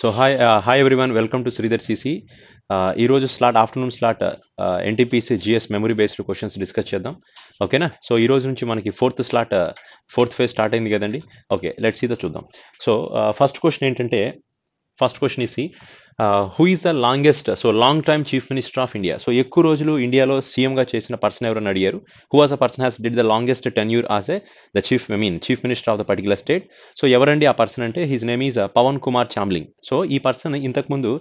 So hi hi everyone welcome to Sridhar CC ఈరోజు slot afternoon slot NTPC GS memory based questions discuss చేద్దాం ఓకేనా so ఈ రోజు నుంచి మనకి fourth slot fourth phase start అయింది కదండి ఓకే లెట్స్ సీ ద చూద్దాం సో ఫస్ట్ క్వశ్చన్ ఏంటంటే first question easy who is the longest so long time chief minister of India so ఎక్కువ రోజులు ఇండియాలో సీఎంగా చేసిన పర్సన్ ఎవరని అడిగారు who as a person has did the longest your as a the chief I mean chief minister of the particular state so ఎవరండి ఆ person అంటే his name is Pawan Kumar Chamling so ఈ పర్సన్ ఇంతకుముందు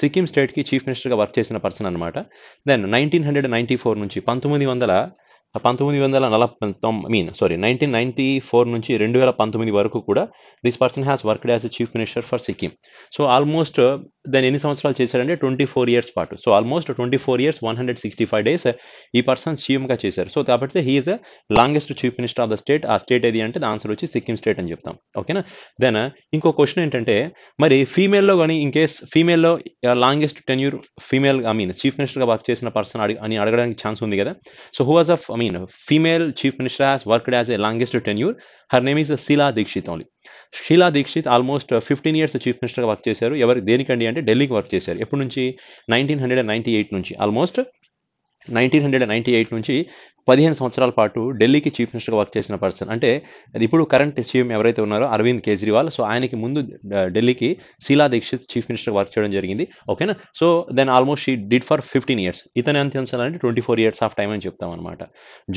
సిక్కిం స్టేట్కి చీఫ్ మినిస్టర్గా వర్క్ చేసిన పర్సన్ అనమాట then nineteen hundred ninety four నుంచి పంతొమ్మిది వందల పంతొమ్మిది వందల నలభై mean sorry nineteen ninety four నుంచి రెండు వేల పంతొమ్మిది వరకు కూడా this person has worked as a chief minister for Sikkim so almost దాని ఎన్ని సంవత్సరాలు చేశారంటే ట్వంటీ ఫోర్ ఇయర్స్ పాటు so almost twenty four years one hundred sixty five days ఈ పర్సన్ సీఎంగా చేశారు సో కాబట్టి he is longest chief minister of the state ఆ స్టేట్ ఏది అంటే ఆన్సర్ వచ్చి సిక్కిం స్టేట్ అని చెప్తాం ఓకేనా దెన్ uh, ఇంకో క్వశ్చన్ ఏంటంటే మరి ఫీమేల్లో కానీ ఇన్ కేస్ ఫీమేల్లో longest tenure female I mean chief మినిస్టర్గా వర్క్ చేసిన పర్సన్ అని అడగడానికి ఛాన్స్ ఉంది కదా so who was of mean, a female chief minister has worked as a longest tenure. Her name is Sheila Dikshit Sheila Dikshit almost fifteen years chief మినిస్టర్గా work చేశారు ఎవరు దేనికండి అంటే ఢిల్లీకి వర్క్ చేశారు ఎప్పటి నుంచి నైన్టీన్ హండ్రెడ్ నైంటీ ఎయిట్ నుంచి almost nineteen hundred ninety eight నుంచి పదిహేను సంవత్సరాల పాటు ఢిల్లీకి చీఫ్ మినిస్టర్గా వర్క్ చేసిన పర్సన్ అంటే ఇప్పుడు కరెంట్ సీఎం ఎవరైతే ఉన్నారో అరవింద్ కేజ్రీవాల్ సో ఆయనకి ముందు ఢిల్లీకి Sheila Dikshit chief minister work చేయడం జరిగింది ఓకేనా so then almost she did for fifteen years ఇతని అంటే twenty four years of time అని చెప్తాం అనమాట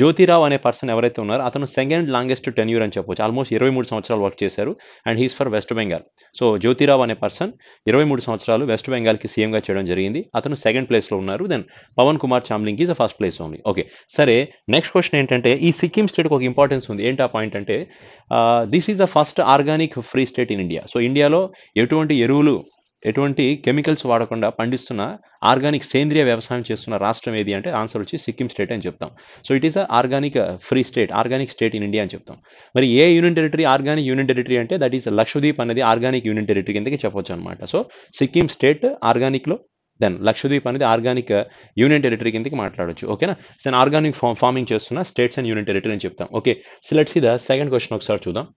జ్యోతిరావు అనే పర్సన్ ఎవరైతే ఉన్నారో అతను సెకండ్ లాంగెస్ట్ టెన్యూర్ అని చెప్పొచ్చు ఆల్మోస్ట్ ఇరవై మూడు సంవత్సరాలు వర్క్ చేశారు and he's for West Bengal so Jyotirao అనే పర్సన్ ఇరవై మూడు సంవత్సరాలు వెస్ట్ బెంగాల్కి సీఎంగా చేయడం జరిగింది అతను సెకండ్ ప్లేస్లో ఉన్నారు then Pawan Kumar Chamling is the first place only okay సరే నెక్స్ట్ క్వశ్చన్ ఏంటంటే ఈ సిక్కిం స్టేట్కి ఒక ఇంపార్టెన్స్ ఉంది ఏంటి ఆ పాయింట్ అంటే this is the first organic free state in India so ఇండియాలో ఎటువంటి ఎరువులు ఎటువంటి కెమికల్స్ వాడకుండా పండిస్తున్న ఆర్గానిక్ సేంద్రియ వ్యవసాయం చేస్తున్న రాష్ట్రం ఏది అంటే ఆన్సర్ వచ్చి సిక్కిం స్టేట్ అని చెప్తాం so it is a organic free state organic state in India అని చెప్తాం మరి ఏ union territory organic union territory అంటే దట్ ఈస్ లక్షద్వీప్ అనేది ఆర్గానిక్ యూనియన్ టెరిటరీ కిందకి చెప్పొచ్చు అనమాట సో సిక్కిం స్టేట్ ఆర్గానిక్లో దెన్ లక్షద్వీప్ అనేది ఆర్గానిక్ యూనియన్ టెరిటరీ కిందకి మాట్లాడచ్చు ఓకేనా సో ఆర్గానిక్ ఫార్మ్ ఫార్మింగ్ చేస్తున్న స్టేట్స్ అండ్ యూనియన్ టెరిటరీ అని చెప్తాం okay so let's the second question ఒకసారి చూద్దాం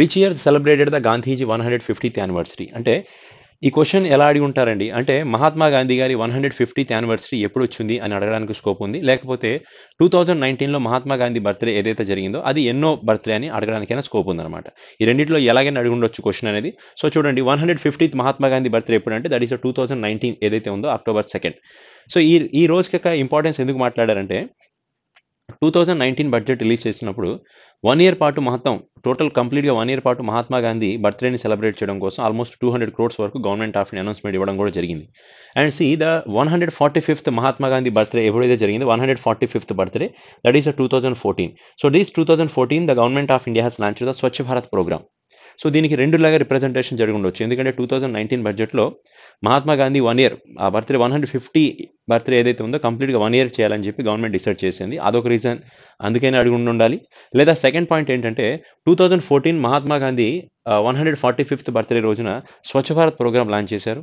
which year celebrated the Gandhiji one hundred fiftieth anniversary అంటే ఈ క్వశ్చన్ ఎలా అడిగి ఉంటారండి అంటే మహాత్మా గాంధీ గారి వన్ హండ్రెడ్ ఫిఫ్టీత్ యానివర్సరీ ఎప్పుడు వచ్చింది అని అడగడానికి స్కోప్ ఉంది లేకపోతే టూ థౌజండ్ నైన్టీన్లో మహాత్మా గాంధీ బర్త్డే ఏదైతే జరిగిందో అది ఎన్నో బర్త్డే అని అడగడానికైనా స్కోప్ ఉందన్నమాట ఈ రెండింటిలో ఎలాగైనా అడిగి ఉండొచ్చు క్వశ్చన్ అనేది సో చూడండి one hundred fiftieth Mahatma Gandhi birthday ఎప్పుడు అంటే that is two thousand nineteen ఏదైతే ఉందో అక్టోబర్ సెకండ్ సో ఈ ఈ రోజుకి ఇంపార్టెన్స్ ఎందుకు మాట్లాడారంటే two thousand nineteen budget release చేసినప్పుడు వన్ ఇయర్ పాటు మహత్తం టోటల్ కంప్లీట్గా వన్ ఇయర్ పాటు మహాత్మా గాంధీ బర్త్డేని సెలబ్రేట్ చేయడం కోసం ఆల్మోస్ట్ టూ హండ్రెడ్ క్రోడ్స్ వరకు గవర్నమెంట్ ఆఫ్ అనౌన్స్మెంట్ ఇవ్వడం కూడా జరిగింది and see the one hundred forty fifth Mahatma Gandhi birthday ఎప్పుడైతే జరిగింది one hundred forty fifth birthday that is two thousand fourteen so these two thousand fourteen the government of India has launch the Swachh Bharat program so దీనికి లాగా representation జరిగి ఉండొచ్చు ఎందుకంటే two thousand nineteen బడ్జెట్లో Mahatma Gandhi one year ఆ birthday one hundred fifty birth ఏదైతే ఉందో కంప్లీట్గా వన్ ఇయర్ చేయాలని చెప్పి గవర్నమెంట్ డిసైడ్ చేసింది అదొక రీజన్ అందుకైనా అడిగి ఉండాలి లేదా సెకండ్ పాయింట్ ఏంటంటే two thousand fourteen Mahatma Gandhi one hundred forty fifth birthday రోజున స్వచ్ఛ భారత్ ప్రోగ్రామ్ లాంచ్ చేశారు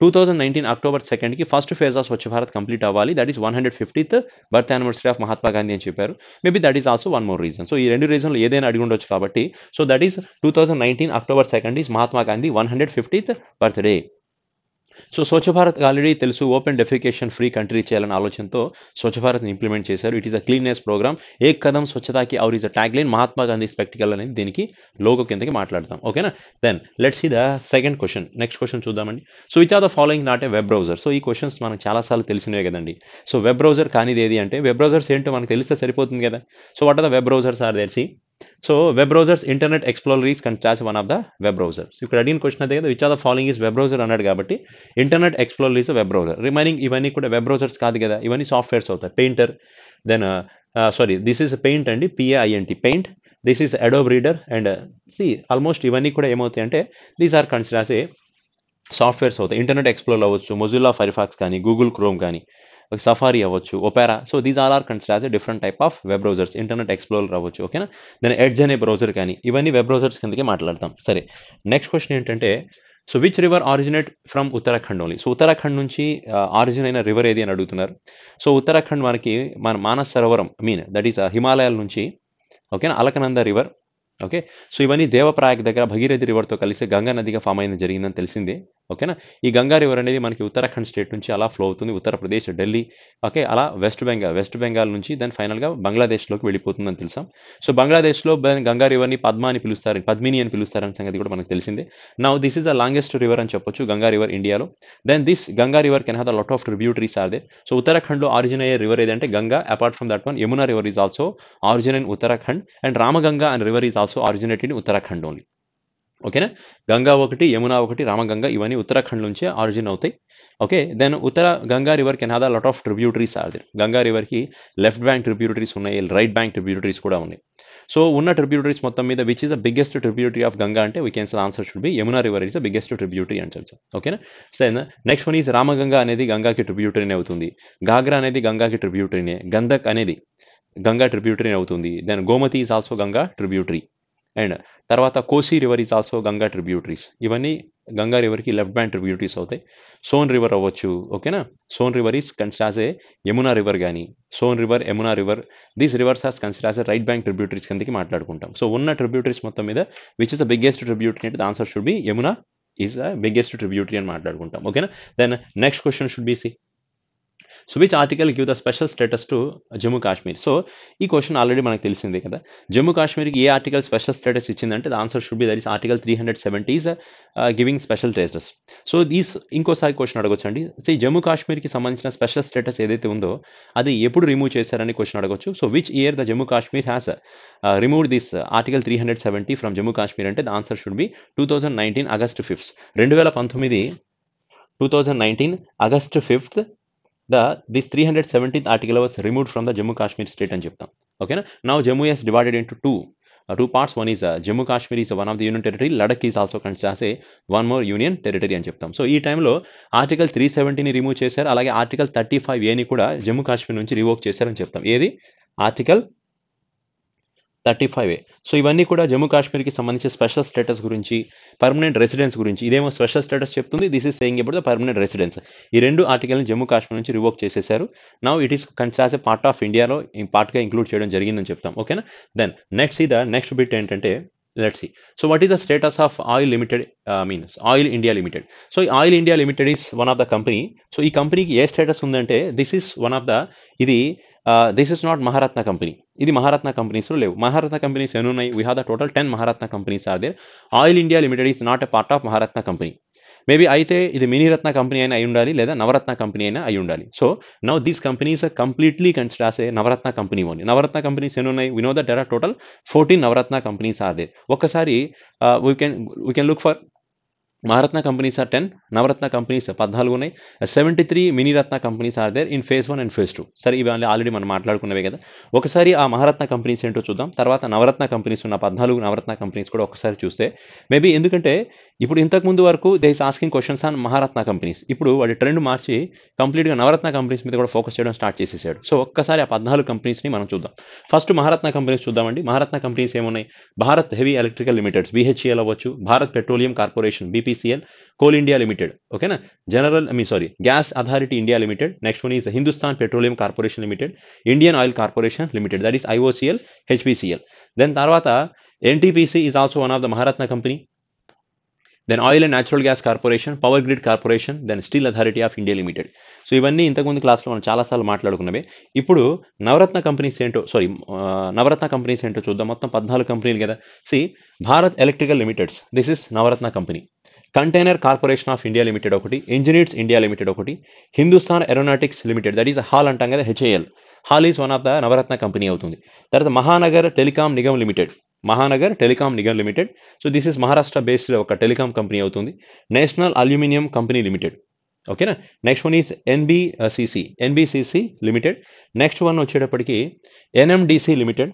టూ థౌజండ్ నైన్టీన్ అక్టోబర్ సెకండ్కి first phase of Swachh Bharat complete అవ్వాలి that is one hundred fiftieth birth anniversary of Mahatma Gandhi అని చెప్పారు maybe that is also one more reason so ఈ రెండు రీజన్లు ఏదైనా అడిగి ఉండొచ్చు కాబట్టి so that is two thousand nineteen October second is Mahatma Gandhi one hundred fiftieth birthday so Swachh Bharat already తెలుసు ఓపెన్ డెఫికేషన్ ఫ్రీ కంట్రీ చేయాలని ఆలోచనతో స్వచ్ఛ భారత్ని ఇంప్లిమెంట్ చేశారు it is a cleanliness program ఏ కదం స్వచ్ఛతాకి our is a line Mahatma Gandhi spectacle అనేది దీనికి లోగో కిందకి మాట్లాడతాం ఓకేనా దెన్ లెట్స్ ఈ the second question next question చూద్దామండి so which are the following not a web browser so ఈ క్వశ్చన్స్ మనకు చాలాసార్లు తెలిసినవే కదండి సో వెబ్ బ్రౌజర్ కానిది ఏది అంటే వెబ్ బ్రౌజర్స్ ఏంటో మనకు తెలిస్తే సరిపోతుంది కదా so what are the web browsers are there see so web browsers internet Explorer is class చాస్ one of the web browsers ఇక్కడ అడిగిన క్వశ్చన్ అదే కదా which are the following is web browser అన్నాడు కాబట్టి internet explore is web browser remaining ఇవన్నీ కూడా వెబ్ బ్రౌజర్స్ కాదు కదా ఇవన్నీ సాఫ్ట్వేర్స్ అవుతాయి painter then sorry this is paint అండి P A I N T paint this is Adobe reader and C almost ఇవన్నీ కూడా ఏమవుతాయి అంటే these are considers a softwares అవుతాయి ఇంటర్నెట్ ఎక్స్ప్లోర్ అవ్వచ్చు మొజిల్లా ఫైర్ఫాక్స్ కానీ గూగుల్ క్రోమ్ కానీ సఫారీ అవ్వచ్చు Opera so these all are consider as a different type of web browsers internet explorer అవ్వచ్చు ఓకేనా దెన్ ఎడ్జ్ అనే బ్రౌజర్ కానీ ఇవన్నీ వెబ్ బ్రౌజర్స్ కిందకి మాట్లాడతాం సరే నెక్స్ట్ క్వశ్చన్ ఏంటంటే so which river originate from Uttarakhand only so Uttarakhand నుంచి ఆరిజిన్ అయిన రివర్ ఏది అని అడుగుతున్నారు సో ఉత్తరాఖండ్ మనకి మన మానస్ సరోవరం మీన్ దట్ ఈస్ హిమాలయాల నుంచి ఓకేనా అలకనంద రివర్ ఓకే సో ఇవన్నీ దేవప్రాయక్ దగ్గర భగీరథి రివర్తో కలిసి గంగా నదిగా ఫామ్ అయింది జరిగిందని తెలిసింది ఓకేనా ఈ గంగా రివర్ అనేది మనకి ఉత్తరాఖండ్ స్టేట్ నుంచి అలా ఫ్లో అవుతుంది ఉత్తరప్రదేశ్ ఢిల్లీ ఓకే అలా వెస్ట్ బెంగాల్ వెస్ట్ బెంగాల్ నుంచి దాని ఫైనల్గా బంగ్లాదేశ్లోకి వెళ్ళిపోతుందని తెలుసాం సో బంగ్లాదేశ్లో గంగా రివర్ని పద్మ అని పిలుస్తారు పద్మిని అని పిలుస్తారని సంగతి కూడా మనకు తెలిసిందే నా this is the longest river అని చెప్పొచ్చు గంగా రివర్ ఇండియాలో then this Ganga river can have the lot of tributaries are they so ఉత్తరాఖండ్లో ఆరిజిన్ అయ్యే రివర్ ఏదంటే Ganga apart from that one Yamuna river is also origin in Uttarakhand and Ramganga and river is also originated in Uttarakhand only ఓకేనా గంగా ఒకటి యమున ఒకటి రామగంగా ఇవన్నీ ఉత్తరాఖండ్ నుంచే origin అవుతాయి okay then ఉత్తర Ganga river can have the lot of tributaries are there Ganga రివర్కి లెఫ్ట్ బ్యాంక్ ట్రిబ్యూటరీస్ ఉన్నాయి right bank tributaries కూడా ఉన్నాయి సో ఉన్న ట్రిబ్యూటరీస్ మొత్తం మీద which is the biggest tributary of Ganga అంటే we can answer should be Yamuna river is the biggest tributary అని చెప్పచ్చు ఓకేనా సరే నెక్స్ట్ వన్ ఈజ్ రామగంగా అనేది గంగాకి ట్రిబ్యూటరీనే అవుతుంది గాగ్రా అనేది గంగాకి ట్రిబ్యూటరీనే గంధక్ అనేది గంగా ట్రిబ్యూటరీ అవుతుంది then Gomti is also Ganga tributary and తర్వాత Kosi river is also Ganga tributaries ఇవన్నీ గంగా రివర్కి లెఫ్ట్ బ్యాండ్ ట్రిబ్యూటరీస్ అవుతాయి సోన్ రివర్ అవ్వచ్చు ఓకేనా Son river is considers a Yamuna river కానీ Son river Yamuna river these rivers has considers a right bank tributaries కిందకి మాట్లాడుకుంటాం సో ఉన్న ట్రిబ్యూటరీస్ మొత్తం మీద which is the biggest tributary అంటే answer should be Yamuna is the biggest tributary అని మాట్లాడుకుంటాం ఓకేనా then next question should be C so which article give the special status to Jammu Kashmir so ఈ క్వశ్చన్ ఆల్రెడీ మనకు తెలిసిందే కదా జమ్మూ కాశ్మీర్కి ఏ ఆర్టికల్ స్పెషల్ స్టేటస్ ఇచ్చిందంటే the answer should be that is article three hundred seventies giving special status so these ఇంకోసారి question అడగొచ్చు అండి సో ఈ జమ్మూ కాశ్మీర్కి సంబంధించిన స్పెషల్ స్టేటస్ ఏదైతే ఉందో అది ఎప్పుడు రిమూవ్ చేశారని క్వశ్చన్ అడగొచ్చు so which year the Jammu Kashmir has remove this article three hundred seventy from Jammu Kashmir అంటే the answer should be two thousand nineteen August fifth రెండు వేల పంతొమ్మిది two thousand nineteen August fifth the this three hundred seventeenth article was removed from the Jammu Kashmir state అని చెప్తాం ఓకేనా నా Jammu is divided into two two parts one is Jammu Kashmir is one of the union territory Ladakh is also కన్స్ చేసే one more union territory అని చెప్తాం so ఈ టైంలో ఆర్టికల్ త్రీ సెవెంటీని రిమూవ్ చేశారు అలాగే ఆర్టికల్ థర్టీ ఫైవ్ ఏని కూడా జమ్మూ కాశ్మీర్ నుంచి రివోక్ చేశారని చెప్తాం ఏది article thirty five A so ఇవన్నీ కూడా జమ్మూ కాశ్మీర్కి సంబంధించి స్పెషల్ స్టేటస్ గురించి పర్మనెంట్ రెసిడెన్స్ గురించి ఇదేమో స్పెషల్ స్టేటస్ చెప్తుంది దిస్ ఇస్ సేయింగ్ ఎప్పుడు పర్మనెంట్ రెసిడెన్స్ ఈ రెండు ఆర్టికల్ని జమ్మూ కాశ్మీర్ నుంచి రివోక్ చేసేశారు నా ఇట్ ఈస్ కన్సాస్ ఎ పార్ట్ ఆఫ్ ఇండియాలో ఈ పార్ట్గా ఇంక్లూడ్ చేయడం జరిగిందని చెప్తాం ఓకేనా దెన్ నెక్స్ట్ ఇద నెక్స్ట్ బిట్ ఏంటంటే let's see so what is the status of oil limited means oil India limited so ఈ oil India limited is one of the company so ఈ కంపెనీకి ఏ స్టేటస్ ఉందంటే this is one of the ఇది this is not Maharatna company ఇది మహారత్న కంపెనీస్లో లేవు Maharatna companies ఎన్ని ఉన్నాయి we have the total ten Maharatna companies are there oil India limited is not a part of Maharatna company maybe అయితే ఇది మినీరత్న కంపెనీ అయినా అయి ఉండాలి లేదా నవరత్న కంపెనీ అయినా అయి ఉండాలి so now these companies completely considers a Navratna company only Navratna companies ఎన్ని ఉన్నాయి వినో that total fourteen Navratna companies are they ఒక్కసారి we can we can look for Maharatna companies are ten Navratna companies పద్నాలుగు ఉన్నాయి seventy three Miniratna companies are there in phase one and phase two సరే ఇవి already మనం మాట్లాడుకున్నవే కదా ఒకసారి ఆ మహారత్న కంపెనీస్ ఏంటో చూద్దాం తర్వాత నవరత్న కంపెనీస్ ఉన్న పద్నాలుగు నవరత్న కంపెనీస్ కూడా ఒకసారి చూస్తే మేబీ ఎందుకంటే ఇప్పుడు ఇంతకు ముందు వరకు they is asking questions on Maharatna companies ఇప్పుడు వాడి ట్రెండ్ మార్చి కంప్లీట్గా నవరత్న కంపెనీస్ మీద కూడా ఫోకస్ చేయడం స్టార్ట్ చేసేసాడు సో ఒక్కసారి ఆ పద్నాలుగు కంపెనీస్ని మనం చూద్దాం ఫస్ట్ మహారత్న కంపెనీస్ చూద్దామండి మహారత్న కంపెనీస్ ఏమున్నాయి Bharat heavy electrical limiteds BHEL అవ్వచ్చు Bharat petroleum corporation BPCL coal India limited ఓకేనా general I me sorry gas authority India limited next one is Hindustan petroleum corporation limited Indian oil corporation limited that is IOCL HPCL then తర్వాత NTPC is also one of the Maharatna company then oil and natural gas corporation power grid corporation then steel authority of India limited so ఇవన్నీ ఇంతకుముందు క్లాస్లో మనం చాలాసార్లు మాట్లాడుకున్నవే ఇప్పుడు Navratna companies ఏంటో సారీ నవరత్న కంపెనీస్ ఏంటో చూద్దాం మొత్తం పద్నాలుగు కంపెనీలు కదా see Bharat electrical limiteds this is Navratna company container corporation of India limited ఒకటి ఇంజనీర్స్ ఇండియా లిమిటెడ్ ఒకటి Hindustan aeronautics limited that is HAL అంటాం కదా HAL HAL is one of the Navratna company అవుతుంది తర్వాత Mahanagar telecom Nigam limited Mahanagar telecom Nigam limited so this is Maharashtra based ఒక telecom company అవుతుంది national aluminium company limited ఓకేనా next one is NBCC NBCC limited next one వచ్చేటప్పటికి NMDC limited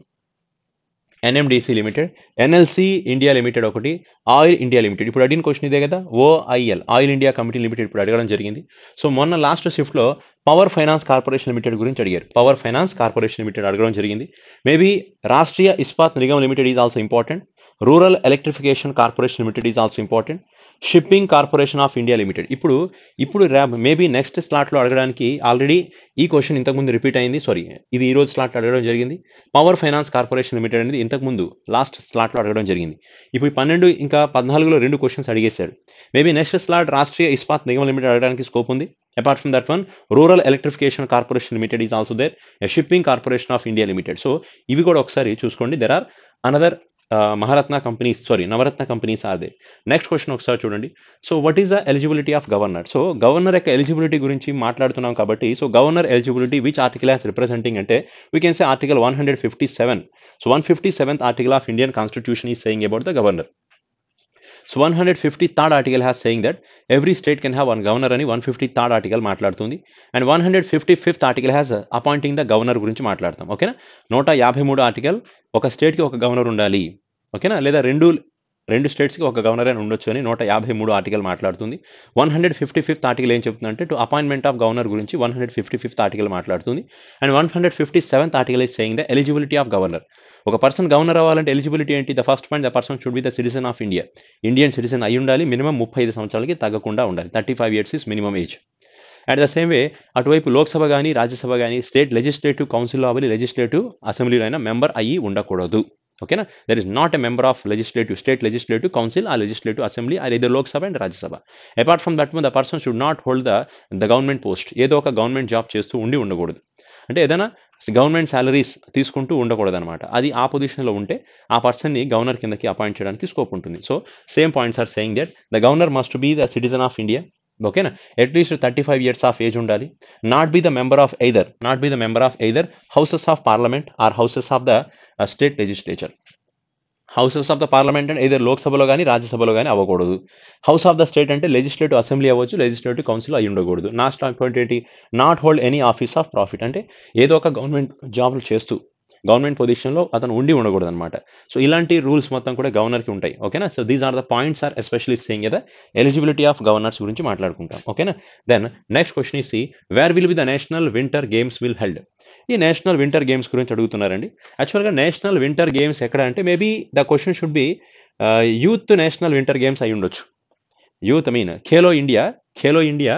NMDC limited NLC India limited ఒకటి oil India limited ఇప్పుడు అడిగిన question ఇదే కదా OIL oil India committee limited ఇప్పుడు అడగడం జరిగింది సో మొన్న లాస్ట్ షిఫ్ట్లో పవర్ ఫైనాన్స్ కార్పొరేషన్ లిమిటెడ్ గురించి అడిగారు పవర్ ఫైనాన్స్ కార్పొరేషన్ లిమిటెడ్ అడగడం జరిగింది maybe Rashtriya Ispat Nigam limited is also important rural electrification corporation limited is also important shipping corporation of India limited ఇప్పుడు ఇప్పుడు ర్యాబ్ మేబీ నెక్స్ట్ స్లాట్లో అడగడానికి ఆల్రెడీ ఈ క్వశ్చన్ ఇంతకుముందు రిపీట్ అయింది సారీ ఇది ఈ రోజు స్లాట్లో అడగడం జరిగింది పవర్ ఫైనాన్స్ కార్పొరేషన్ లిమిటెడ్ అనేది ఇంతకుముందు లాస్ట్ స్లాట్లో అడగడం జరిగింది ఇప్పుడు పన్నెండు ఇంకా పద్నాలుగులో రెండు క్వశ్చన్స్ అడిగేశాడు maybe next slot Rashtriya Ispat Nigam limited అడగడానికి స్కోప్ ఉంది apart from that one rural electrification corporation limited is also there shipping corporation of India limited so ఇవి కూడా ఒకసారి చూసుకోండి there are another Maharatna companies sorry Navratna companies అదే నెక్స్ట్ క్వశ్చన్ ఒకసారి చూడండి so what is the eligibility of governor so governor యొక్క eligibility గురించి మాట్లాడుతున్నాం కాబట్టి so governor eligibility which article as representing అంటే we can say article one hundred fifty seven so one fifty seventh article of Indian constitution is saying about the governor so one hundred fifty third article has saying that every state can have one governor అని one fifty third article మాట్లాడుతుంది and one hundred fifty fifth article has appointing the governor గురించి మాట్లాడతాం ఓకేనా నూట యాభై మూడు article ఒక స్టేట్కి ఒక గవర్నర్ ఉండాలి ఓకేనా లేదా రెండు రెండు స్టేట్స్కి ఒక గవర్నర్ అని ఉండొచ్చు అని నూట యాభై మూడు ఆర్టికల్ మాట్లాడుతుంది one hundred fifty fifth article ఏం చెప్తుందంటే టు అపాయింట్మెంట్ ఆఫ్ గవర్నర్ గురించి one hundred fifty fifth article మాట్లాడుతుంది and one hundred fifty seventh article is saying the eligibility of governor ఒక పర్సన్ గవర్నర్ అవ్వాలంటే ఎలిజిబిలిటీ ఏంటి the first point the person should be the citizen of India Indian citizen అయి ఉండాలి minimum ముప్పై ఐదు సంవత్సరాలకి తగ్గకుండా ఉండాలి thirty five years is minimum age at the same వే అటువైపు లోక్సభ కానీ రాజ్యసభ కానీ స్టేట్ లెజిస్లేటివ్ కౌన్సిల్లో అవని లెజిస్లేటివ్ అసెంబ్లీలో అయినా మెంబర్ అయ్యి ఉండకూడదు ఓకేనా there is not a member of legislative state legislative council ఆ లెజిస్లేటివ్ అసెంబ్లీ ఆ ఇదే Lok Sabha and Rajya Sabha apart from that the person should not hold the the government post ఏదో ఒక గవర్నమెంట్ జాబ్ చేస్తూ ఉండి ఉండకూడదు అంటే ఏదైనా గవర్నమెంట్ శాలరీస్ తీసుకుంటూ ఉండకూడదు అనమాట అది ఆ పొజిషన్లో ఉంటే ఆ పర్సన్ని గవర్నర్ కిందకి అపాయింట్ చేయడానికి స్కోప్ ఉంటుంది so same points are saying that the governor must be the citizen of India ఓకేనా at least thirty five years of age ఉండాలి not be the member of either not be the member of either houses of parliament or houses of the state legislature houses of the parliament అంటే ఏదో లోక్సభలో కానీ రాజ్యసభలో కానీ అవ్వకూడదు house of the state అంటే legislative assembly అవ్వచ్చు legislative council అయి ఉండకూడదు not not hold any office of profit అంటే ఏదో ఒక గవర్నమెంట్ జాబ్లు చేస్తూ గవర్నమెంట్ పొజిషన్లో అతను ఉండి ఉండకూడదు అనమాట సో ఇలాంటి రూల్స్ మొత్తం కూడా గవర్నర్కి ఉంటాయి ఓకేనా so these are the points are especially saying కదా ఎలిజిబిలిటీ ఆఫ్ గవర్నర్స్ గురించి మాట్లాడుకుంటాం ఓకేనా then next question is where will be the national winter games will held ఈ నేషనల్ వింటర్ గేమ్స్ గురించి అడుగుతున్నారండి యాక్చువల్గా నేషనల్ వింటర్ గేమ్స్ ఎక్కడ అంటే maybe the question should be youth national winter games అయి ఉండొచ్చు youth mean Khelo India Khelo India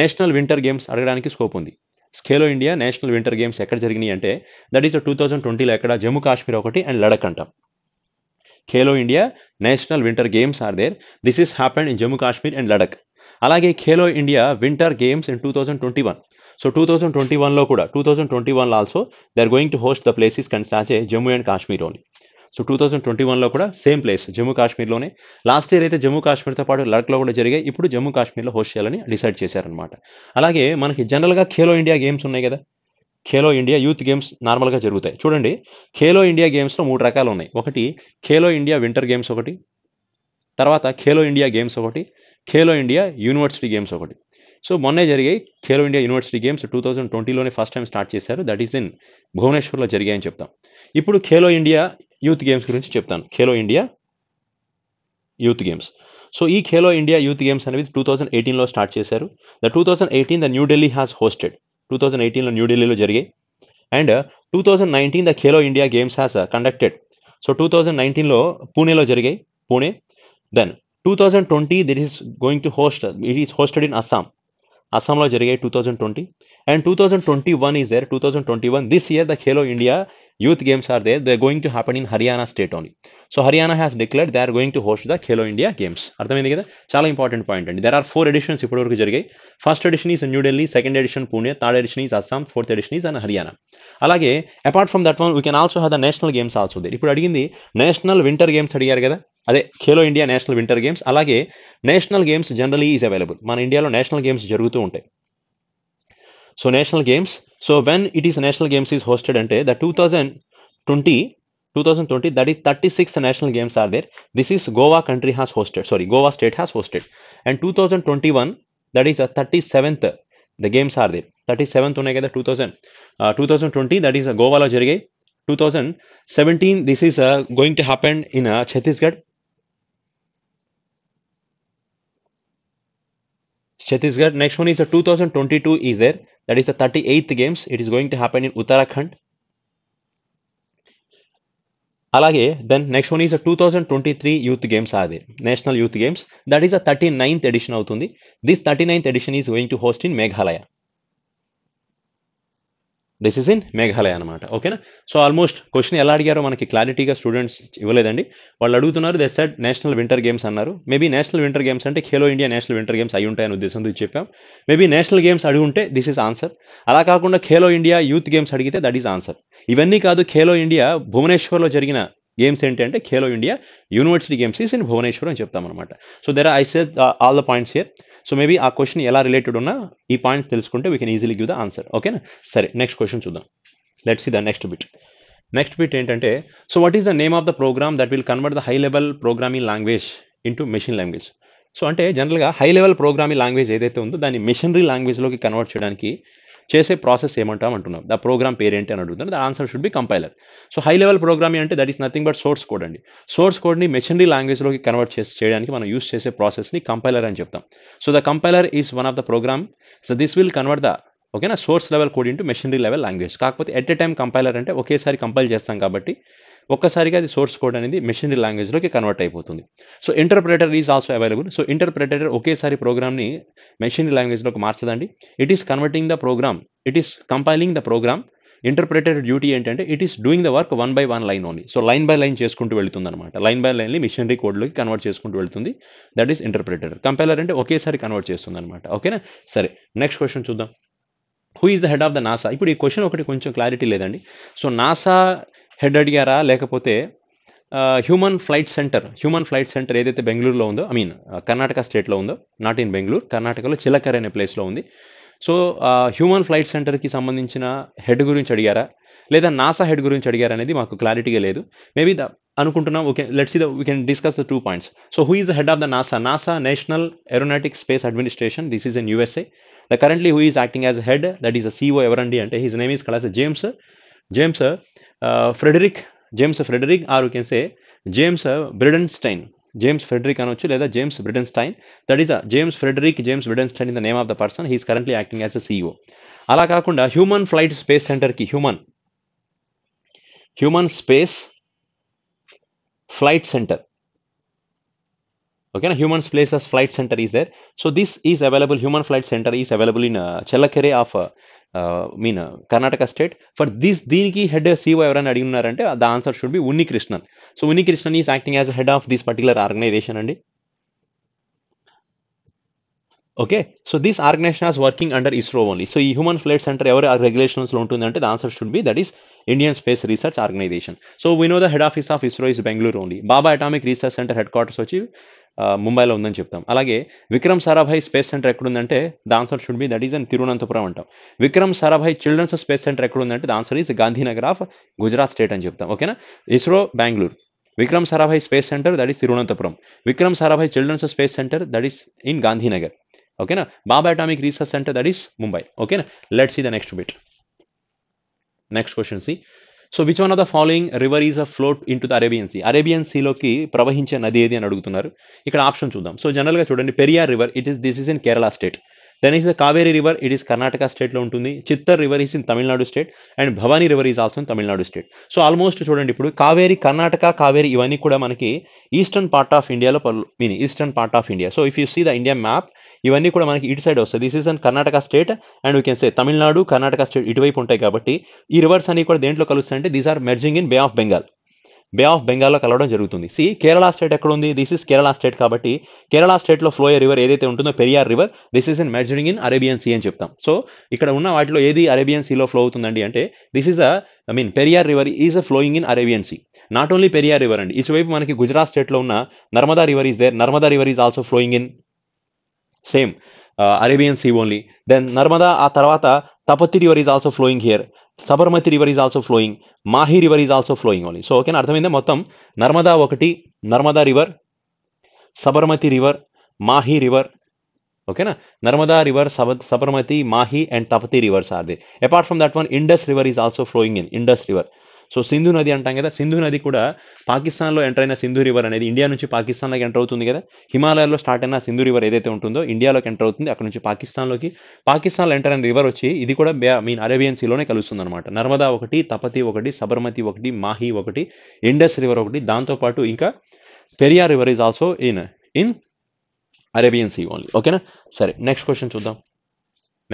national winter games అడగడానికి scope ఉంది Khelo India national winter games ఎక్కడ జరిగినాయి అంటే దట్ ఈస్ టూ థౌజండ్ ట్వంటీలో ఎక్కడ జమ్మూ కాశ్మీర్ ఒకటి అండ్ లడక్ అంటాం Khelo India national winter games are there this is happened in Jammu Kashmir and Ladakh అలాగే Khelo India winter games in two thousand twenty one so two thousand twenty వన్లో కూడా టూ థౌజండ్ ట్వంటీ వన్లో also they are going to host the places కన్సాసే Jammu and Kashmir only so two thousand twenty వన్లో కూడా same place Jammu కాశ్మీర్లోనే last year అయితే జమ్మూ కాశ్మీర్తో పాటు లడక్లో కూడా జరిగాయి ఇప్పుడు జమ్మూ కాశ్మీర్లో హోస్ట్ చేయాలని డిసైడ్ చేశారనమాట అలాగే మనకి జనరల్గా ఖేలో ఇండియా గేమ్స్ ఉన్నాయి కదా ఖేలో ఇండియా యూత్ గేమ్స్ నార్మల్గా జరుగుతాయి చూడండి ఖేలో ఇండియా గేమ్స్లో మూడు రకాలు ఉన్నాయి ఒకటి ఖేలో ఇండియా వింటర్ గేమ్స్ ఒకటి తర్వాత ఖేలో ఇండియా గేమ్స్ ఒకటి ఖేలో ఇండియా యూనివర్సిటీ గేమ్స్ ఒకటి సో మొన్నే జరిగాయి Khelo India university games two thousand ట్వంటీలోనే ఫస్ట్ టైం స్టార్ట్ చేశారు దట్ ఈస్ ఇన్ భువనేశ్వర్లో జరిగాయని చెప్తాం ఇప్పుడు ఖేలో ఇండియా యూత్ గేమ్స్ గురించి చెప్తాను Khelo India youth games so ఈ ఖేలో ఇండియా యూత్ గేమ్స్ అనేవి టూ థౌజండ్ ఎయిటీన్లో స్టార్ట్ చేశారు the two thousand eighteen the New Delhi has hosted two thousand ఎయిటీన్లో న్యూఢిల్లీలో జరిగాయి and two thousand nineteen the Khelo India games has conducted uh, so two thousand నైన్టీన్లో పూణేలో జరిగాయి Pune then two thousand twenty that is going to host it is hosted in Assam అస్సాంలో జరిగాయి two thousand twenty and two thousand twenty one is there two thousand twenty one this year the Khelo India youth games are they they going to happen in Haryana state only so Haryana has declared they are going to host the Khelo India games అర్థమైంది కదా చాలా important point అండి there are four editions ఇప్పటివరకు జరిగాయి first edition is New Delhi second edition Pune third edition is Assam fourth edition is and Haryana అలాగే apart from that one we can also have the national games also they ఇప్పుడు అడిగింది national winter games అడిగారు కదా అదే Khelo India national winter games అలాగే national games generally is available మన ఇండియాలో national games జరుగుతూ ఉంటాయి so national games so when it is national games is hosted అంటే the two thousand twenty two thousand twenty that is thirty six national games are there this is Goa country has hosted sorry Goa state has hosted and two thousand twenty one that is thirty seventh the games are there thirty seventh ఉన్నాయి కదా two thousand two thousand twenty that is గోవాలో జరిగాయి two thousand seventeen this is going to happen in Chhattisgarh Chhattisgarh. Next one is the 2022 is there. That is the 38th games. It is going to happen in Uttarakhand. అలాగే then next one is two thousand twenty three youth games are they national youth games that is a thirty ninth edition అవుతుంది this thirty ninth edition is going to host in Meghalaya this is in Meghalaya అనమాట ఓకేనా so almost question ఎలా అడిగారో మనకి క్లారిటీగా students ఇవ్వలేదండి వాళ్ళు అడుగుతున్నారు they said national winter games అన్నారు మేబీ నేషనల్ వింటర్ గేమ్స్ అంటే Khelo India national winter games అయి ఉంటాయని ఉద్దేశంతో చెప్పాం మేబీ నేషనల్ గేమ్స్ అడిగి ఉంటే దిస్ ఇస్ ఆన్సర్ అలా కాకుండా ఖేలో ఇండియా యూత్ గేమ్స్ అడిగితే దట్ ఈస్ ఆన్సర్ ఇవన్నీ కాదు ఖేలో ఇండియా భువనేశ్వర్లో జరిగిన గేమ్స్ ఏంటి అంటే Khelo India university games is in Bhubaneswar అని చెప్తామన్నమాట so there I set all the points here so maybe ఆ క్వశ్చన్ ఎలా రిలేటెడ్ ఉన్నా ఈ పాయింట్స్ తెలుసుకుంటే we can easily give the answer ఓకేనా సరే నెక్స్ట్ క్వశ్చన్ చూద్దాం let see the next bit next bit ఏంటంటే so what is the name of the program that will convert the high level programming language into machine language so అంటే జనరల్గా high level programming language ఏదైతే ఉందో దాన్ని machinery లాంగ్వేజ్లోకి convert చేయడానికి చేసే process ఏమంటాం అంటున్నాం ద ప్రోగ్రామ్ పేరేంటి అని అడుగుతున్నాం the answer should be compiler so high level program అంటే that is nothing but source code అండి సోర్స్ కోడ్ని మెషినరీ లాంగ్వేజ్లోకి కన్వర్ట్ చేసి చేయడానికి మనం యూస్ చేసే ప్రాసెస్ని కంపైలర్ అని చెప్తాం so the compiler is one of the program so this will convert the ఓకేనా source level code into machinery level language కాకపోతే ఎట్ ఎ టైం కంపైలర్ అంటే ఒకేసారి కంపైల్ చేస్తాం కాబట్టి ఒక్కసారిగా అది సోర్స్ కోడ్ అనేది మెషినరీ లాంగ్వేజ్లోకి కన్వర్ట్ అయిపోతుంది so interpreter is also available so interpreter ఒకేసారి ప్రోగ్రామ్ని మెషినరీ లాంగ్వేజ్లోకి మార్చదండి it is converting the program it is compiling the program interpreter duty ఏంటంటే it is doing the work one by one line only so line by line చేసుకుంటూ వెళ్తుంది అనమాట line by లైన్ని machinery కోడ్లోకి కన్వర్ట్ చేసుకుంటూ వెళ్తుంది దట్ ఈస్ ఇంటర్ప్రిటర్ కంపైలర్ అంటే ఒకేసారి కన్వర్ట్ చేస్తుంది అనమాట ఓకేనా సరే నెక్స్ట్ క్వశ్చన్ చూద్దాం who is the head of the NASA ఇప్పుడు ఈ క్వశ్చన్ ఒకటి కొంచెం క్లారిటీ లేదండి సో నాసా హెడ్ అడిగారా లేకపోతే human flight centre human flight centre ఏదైతే బెంగళూరులో ఉందో ఐ మీన్ కర్ణాటక స్టేట్లో ఉందో నాట్ ఇన్ బెంగళూరు కర్ణాటకలో చిలకర్ అనే ప్లేస్లో ఉంది సో హ్యూమన్ ఫ్లైట్ సెంటర్కి సంబంధించిన హెడ్ గురించి అడిగారా లేదా నాసా హెడ్ గురించి అడిగారా అనేది మాకు క్లారిటీగా లేదు మేబీ ద అనుకుంటున్నాం okay let's the we can discuss the two points so who is the head of the NASA NASA national aeronautic space administration this is in USA the currently who is acting as head that is a CO ఎవరండి అంటే his name is కలాస్ James James Frederick James Frederick or you can say James Bridenstine James Frederick అనొచ్చు లేదా James Bridenstine that is James Frederick James Bridenstine in the name of the person he's currently acting as a CEO అలా కాకుండా human flight space సెంటర్కి human human space flight centre ఓకేనా human places flight centre is there so this is available human flight centre is available in Challakere of mean Karnataka state for this దీనికి head CO ఎవరైనా అడిగి ఉన్నారంటే the answer should be Unni Krishnan so Unni Krishnan is acting as head of this particular organisation అండి okay so this organisation as working under ISRO only so ఈ human flight centre ఎవరు రెగ్యులేషన్స్లో అంటే the answer should be that is Indian space research organisation so we know the head office of ISRO is Bengaluru only Bhabha atomic research centre headquarters వచ్చి ముంబైలో ఉందని చెప్తాం అలాగే Vikram Sarabhai space centre ఎక్కడుందంటే the answer should be that is in Thiruvananthapuram అంటాం Vikram Sarabhai children's space centre ఎక్కడుందంటే the answer is Gandhinagar of Gujarat state అని చెప్తాం ఓకేనా ISRO Bengaluru Vikram Sarabhai space centre that is Thiruvananthapuram Vikram Sarabhai children's space centre that is in Gandhinagar ఓకేనా Bhabha atomic research centre that is Mumbai ఓకేనా let see the next bit next question C so which one of the following river is a float in to the Arabian sea Arabian సీలోకి ప్రవహించే నది ఏది అని అడుగుతున్నారు ఇక్కడ option చూద్దాం సో జనరల్గా చూడండి Periyar river it is this is in Kerala state then is the Kaveri river it is Karnataka స్టేట్లో ఉంటుంది Chittar river is in Tamil Nadu state and Bhavani river is also in Tamil Nadu state so almost చూడండి ఇప్పుడు కావేరీ కర్ణాటక కావేరీ ఇవన్నీ కూడా మనకి ఈస్టర్న్ పార్ట్ ఆఫ్ ఇండియాలో mean eastern part of India so if you see the India map ఇవన్నీ కూడా మనకి ఇటు సైడ్ వస్తుంది this is on Karnataka state and we can say Tamil Nadu Karnataka state ఇటువైపు ఉంటాయి కాబట్టి ఈ రివర్స్ అన్ని కూడా దేంట్లో కలుస్తాయంటే these are merging in bay of Bengal bay of బెంగాల్లో కలవడం జరుగుతుంది సి కేరళ స్టేట్ ఎక్కడ ఉంది దిస్ ఇస్ కేరళ స్టేట్ కాబట్టి కేరళ స్టేట్లో ఫ్లోయర్ రివర్ ఏదైతే ఉంటుందో Periyar river this is in merging in Arabian sea అని చెప్తాం సో ఇక్కడ ఉన్న వాటిలో ఏది అరేబియన్ సీలో ఫ్లో అవుతుందండి అంటే this is a I mean Periyar river is a flowing in Arabian sea not only Periyar river అండి ఇటువైపు మనకి గుజరాత్ స్టేట్లో ఉన్న Narmada river is there Narmada river is also flowing in same Arabian sea only then Narmada ఆ తర్వాత Tapati river is also flowing here Sabarmati River is also flowing. Mahi River is also flowing only. So, okay, Arthamin the Motam, Narmada Vakati, Narmada River, Sabarmati River, Mahi River. Okay, na? Narmada River, Sabarmati, Mahi, and Tapati rivers are there. Apart from that one, Indus River is also flowing in. Indus River. So Sindhu నది అంటాం కదా సింధు నది కూడా పాకిస్తాన్లో enter అయిన Sindhu river అనేది India నుంచి పాకిస్తాన్లోకి enter అవుతుంది కదా హిమాలయాల్లో స్టార్ట్ అయిన సింధు రివర్ ఏదైతే ఉంటుందో ఇండియాలోకి ఎంటర్ అవుతుంది అక్కడ నుంచి పాకిస్తాన్లోకి పాకిస్తాన్లో ఎంటర్ అయిన రివర్ వచ్చి ఇది కూడా మీన్ అరేబియన్ సీలోనే కలుస్తుంది అనమాట నర్మదా ఒకటి తపతి ఒకటి సబర్మతి ఒకటి మాహి ఒకటి ఇండస్ రివర్ ఒకటి దాంతోపాటు ఇంకా Periyar river is also in in Arabian sea only ఓకేనా సరే నెక్స్ట్ క్వశ్చన్ చూద్దాం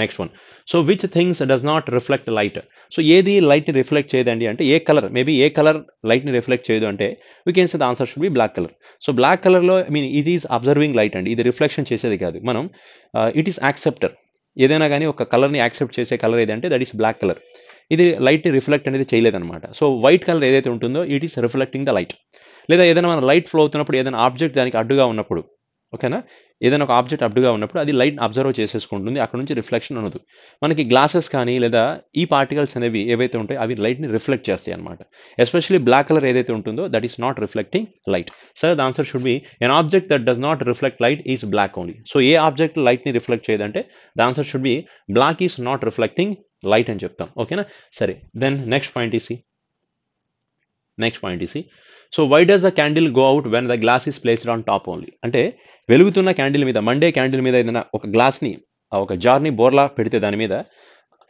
next one so which things does not reflect light so ఏది లైట్ని రిఫ్లెక్ట్ చేయదండి అంటే ఏ కలర్ మేబీ ఏ కలర్ లైట్ని రిఫ్లెక్ట్ చేయదు అంటే we can say the answer should be black colour so black కలర్లో ఐ మీన్ ఇది ఈస్ అబ్జర్వింగ్ లైట్ అండి ఇది రిఫ్లెక్షన్ చేసేది కాదు మనం ఇట్ ఈస్ యాక్సెప్టర్ ఏదైనా కానీ ఒక కలర్ని యాక్సెప్ట్ చేసే కలర్ ఏదంటే దట్ ఈస్ బ్లాక్ కలర్ ఇది లైట్ రిఫ్లెక్ట్ అనేది చేయలేదన్నమాట సో వైట్ కలర్ ఏదైతే ఉంటుందో it is reflecting the light లేదా ఏదైనా మన లైట్ ఫ్లో అవుతున్నప్పుడు ఏదైనా ఆబ్జెక్ట్ దానికి అడ్డుగా ఉన్నప్పుడు ఓకేనా ఏదైనా ఒక ఆబ్జెక్ట్ అప్డుగా ఉన్నప్పుడు అది లైట్ అబ్జర్వ్ చేసేసుకుంటుంది అక్కడ నుంచి రిఫ్లెక్షన్ ఉండదు మనకి గ్లాసెస్ కానీ లేదా ఈ పార్టికల్స్ అనేవి ఏవైతే ఉంటాయో అవి లైట్ని రిఫ్లెక్ట్ చేస్తాయి అనమాట ఎస్పెషలీ బ్లాక్ కలర్ ఏదైతే ఉంటుందో that is not reflecting light sir the answer should be an object that does not reflect light is black only so ఏ ఆబ్జెక్ట్ లైట్ని రిఫ్లెక్ట్ చేయదంటే the answer should be black is not reflecting light అని చెప్తాం ఓకేనా సరే then next point easy next point easy so why does the candle go out when the glass is placed on top only అంటే వెలుగుతున్న candle మీద Monday candle మీద ఏదైనా ఒక గ్లాస్ని ఒక జార్ని బోర్లా పెడితే దాని మీద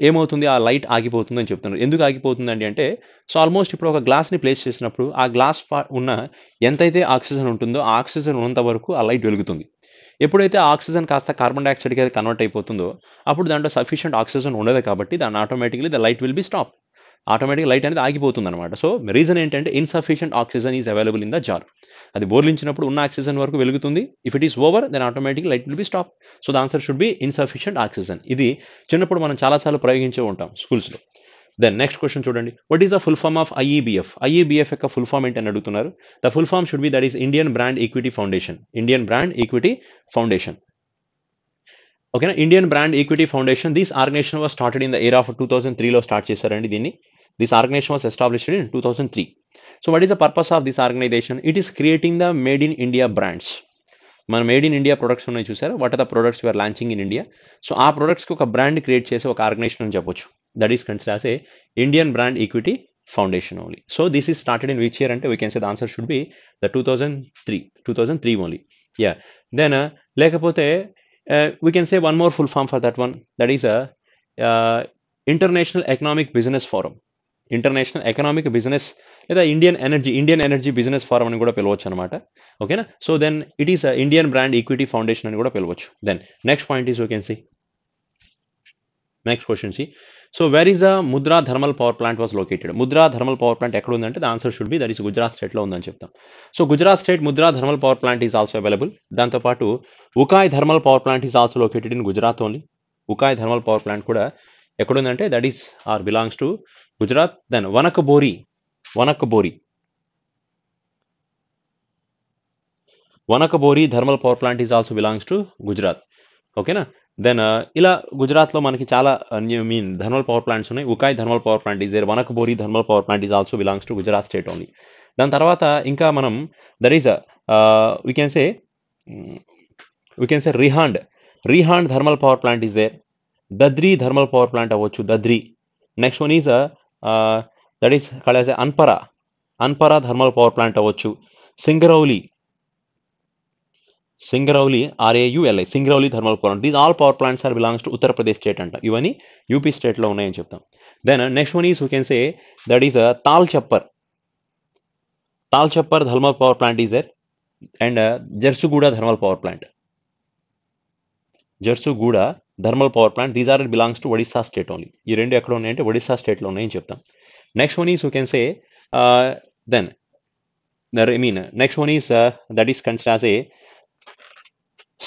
ఏమవుతుంది ఆ లైట్ ఆగిపోతుంది అని చెప్తున్నారు ఎందుకు ఆగిపోతుందండి అంటే సో ఆల్మోస్ట్ ఇప్పుడు ఒక గ్లాస్ని ప్లేస్ చేసినప్పుడు ఆ గ్లాస్ ఉన్న ఎంతైతే ఆక్సిజన్ ఉంటుందో ఆ ఆక్సిజన్ ఉన్నంత వరకు ఆ లైట్ వెలుగుతుంది ఎప్పుడైతే ఆక్సిజన్ కాస్త కార్బన్ డైఆక్సైడ్కి కన్వర్ట్ అయిపోతుందో అప్పుడు దాంట్లో సఫిషియంట్ ఆక్సిజన్ ఉండదు కాబట్టి దాన్ని automatically the light will be stop automatic light అనేది ఆగిపోతుంది అనమాట సో రీజన్ ఏంటంటే insufficient oxygen is available in the jar అది బోర్లించినప్పుడు ఉన్న ఆక్సిజన్ వరకు వెలుగుతుంది if it is over then automatic light will be stop so the answer should be insufficient oxygen ఇది చిన్నప్పుడు మనం చాలాసార్లు ప్రయోగించే ఉంటాం స్కూల్స్లో దెన్ నెక్స్ట్ క్వశ్చన్ చూడండి what is the full form of IEBF IEBF యొక్క ఫుల్ ఫామ్ ఏంటని అడుగుతున్నారు the full form should be that is Indian brand equity foundation Indian brand equity foundation ఓకేనా Indian brand equity foundation this organisation was started in the year of two thousand త్రీలో start చేశారండి దీన్ని this organisation was established in two thousand three so what is the purpose of this organisation it is creating the made in India brands మన made in India products ఉన్నాయి చూసారు what are the products we are launching in India so ఆ ప్రొడక్ట్స్కి ఒక brand create చేసి ఒక organisation అని చెప్పొచ్చు that is consider a Indian brand equity foundation only so this is started in which year అంటే we can say the answer should be the two thousand three two thousand three only yeah then లేకపోతే Uh, we can say one more full form for that one. That is a uh, International Economic Business Forum. International economic business లేదా Indian energy Indian energy business forum అని కూడా పిలవచ్చు అనమాట ఓకేనా so then it is Indian brand equity foundation అని కూడా పిలవచ్చు then next point is ఓకేన్సీ next question C so where is uh Mudra thermal power plant was located Mudra thermal power plant ఎక్కడ ఉందంటే the answer should be that is Gujarat స్టేట్లో ఉందని చెప్తాం so Gujarat state Mudra thermal power plant is also available దాంతోపాటు Ukai thermal power plant is also located in Gujarat only Ukai thermal power plant కూడా ఎక్కడుందంటే that is are belongs to Gujarat then Wanakbori Wanakbori Wanakbori thermal power plant is also belongs to Gujarat ఓకేనా then ఇలా గుజరాత్లో మనకి చాలా mean thermal power plants ఉన్నాయి Ukai thermal power plant is there Wanakbori thermal power plant is also belongs to Gujarat state only దాని తర్వాత ఇంకా మనం there is we can say we can say Rihand. Rihand thermal power plant is there. Dadri thermal power plant avochu Dadri. Next one is a uh, that is called as Anpara. Anpara thermal power plant avochu. Singrauli. Singrauli R A U L I. Singrauli thermal power plant. These all power plants are belongs to Uttar Pradesh state anta ivani UP state lo unnayi cheptam. Then uh, next one is we can say that is a uh, Tal Chappar. Tal Chappar thermal power plant is there and uh, Jarsuguda thermal power plant. Jharsuguda thermal power plant these are belongs to Odisha state only ఈ రెండు ఎక్కడ ఉన్నాయంటే ఒడిస్సా స్టేట్లో ఉన్నాయని చెప్తాం next one is you can say then I mean, next one is uh, that is considered as a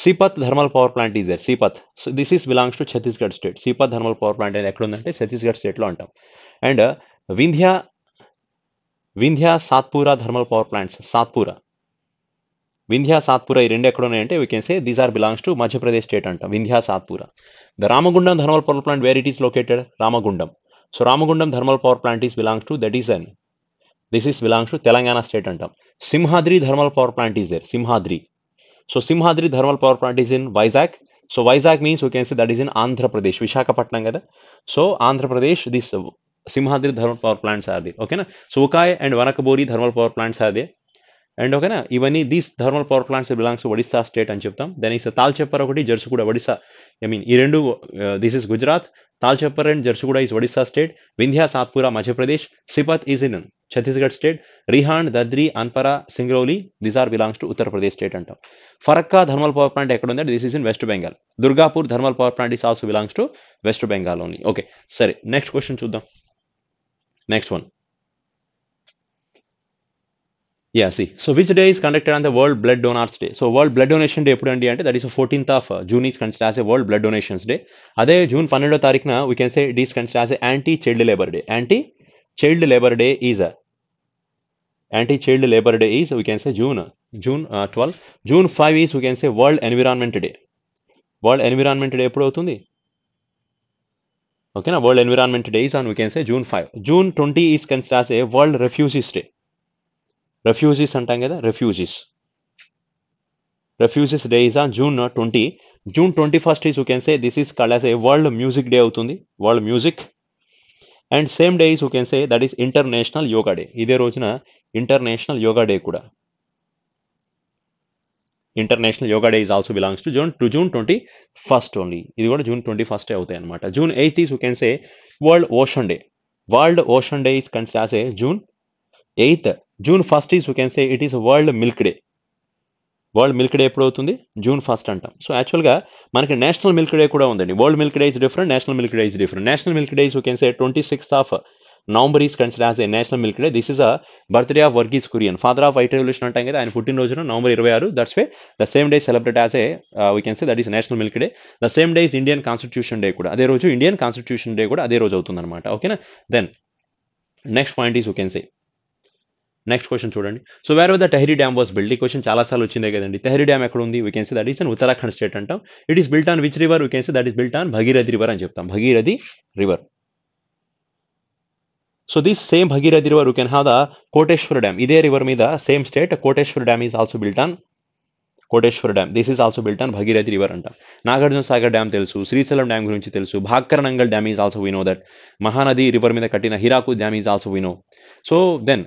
Sipat thermal power plant is there. Sipat. So this is belongs to Chhattisgarh state. Sipat thermal power plant and Ekronante, Chhattisgarh state lo antam. And uh, Vindhya, Vindhya Satpura thermal power plants. Satpura. Vindhya Satpura ఈ రెండు ఎక్కడ ఉన్నాయంటే we can say these are belongs to Madhya Pradesh state అంట Vindhya Satpura the Ramagundam thermal power plant where it is located Ramagundam so Ramagundam thermal power plant is belongs to that is on this is belongs to Telangana state అంటాం Simhadri thermal power plant is er Simhadri so Simhadri thermal power plant is in Vizag so Vizag means you can see that is in Andhra Pradesh Visakhapatnam కదా so Andhra Pradesh this Simhadri thermal power plants ఆర్ది the ఓకేనా సోకాయ్ and వనకబోరి thermal power plants ఆర్ది and ఓకేనా ఇవన్నీ these thermal power plants belongs Odisha state అని చెప్తాం దాని is తాల్చెప్పర్ ఒకటి జర్సుగూడ Odisha I mean ఈ రెండు this is Gujarat Talcher and Jharsuguda is Odisha state Vindhya Satpura Madhya Pradesh Sipat is in Chhattisgarh state Rihand Dadri Anpara Singrauli this are belongs to Uttar Pradesh state అంటాం ఫరక్కా థర్మల్ పవర్ ప్లాంట్ ఎక్కడ ఉందంటే this is in West Bengal Durgapur thermal power plant is also belongs to West Bengal only okay సరే next question చూద్దాం next one yeah C so which day is conducted on the world blood donors day so world blood donation day ఎప్పుడండి అంటే that is fourteenth of June is consider as a world blood donations day అదే జూన్ పన్నెండో తారీఖున we can say these consider as a anti child labour day anti child labour day is anti child labour day is we can say June June twelve June five is we can say world environment day world environment day ఎప్పుడు అవుతుంది ఓకేనా world environment day is on we can say June five June twenty is consider as a world refugees day refugees అంటాం కదా refugees refugees day is on June twenty June twenty first is you can say this is called as a world music day అవుతుంది world music and same day is you can say that is international yoga day ఇదే రోజున international yoga day కూడా international yoga day is also belongs to June to June twenty first only ఇది కూడా June twenty first అవుతాయి అనమాట June eighth is you can say world ocean day world ocean day is consider as a June eighth June first is you can say it is world milk day world milk day ఎప్పుడు అవుతుంది June first అంటాం so యాక్చువల్గా మనకి national milk day కూడా ఉందండి world milk day is different national milk day is different national milk day is you can say twenty six of November is consider as a national milk day this is a birthday of Verghese Kurien father of white revolution అంటాం కదా ఆయన పుట్టినరోజున నవంబర్ ఇరవై ఆరు that's way the same day celebrate as a we can say that is national milk day the same day is Indian constitution day కూడా అదే రోజు ఇండియన్ కాన్స్టిట్యూషన్ డే కూడా అదే రోజు అవుతుందన్నమాట ఓకేనా then next point is you can say next question చూడండి so where the Tehri dam was build ఈ క్వశ్చన్ సార్లు వచ్చిందే కదండి టెహరీ డ్యామ్ ఎక్కడ ఉంది we can see that is an Uttarakhand state అంటాం it is built on which river we can see that is built on Bhagirathi river అని చెప్తాం Bhagirathi river so this same Bhagirathi river you can have the Koteshwara dam ఇదే river మీద same state Koteshwar dam is also built on Koteshwar dam this is also built on Bhagirathi river అంట Nagarjuna Sagar dam తెలుసు Srisailam dam గురించి తెలుసు Bhakra Nangal dam is also వినో that Mahanadi river మీద కట్టిన Hirakud dam is also వినో so then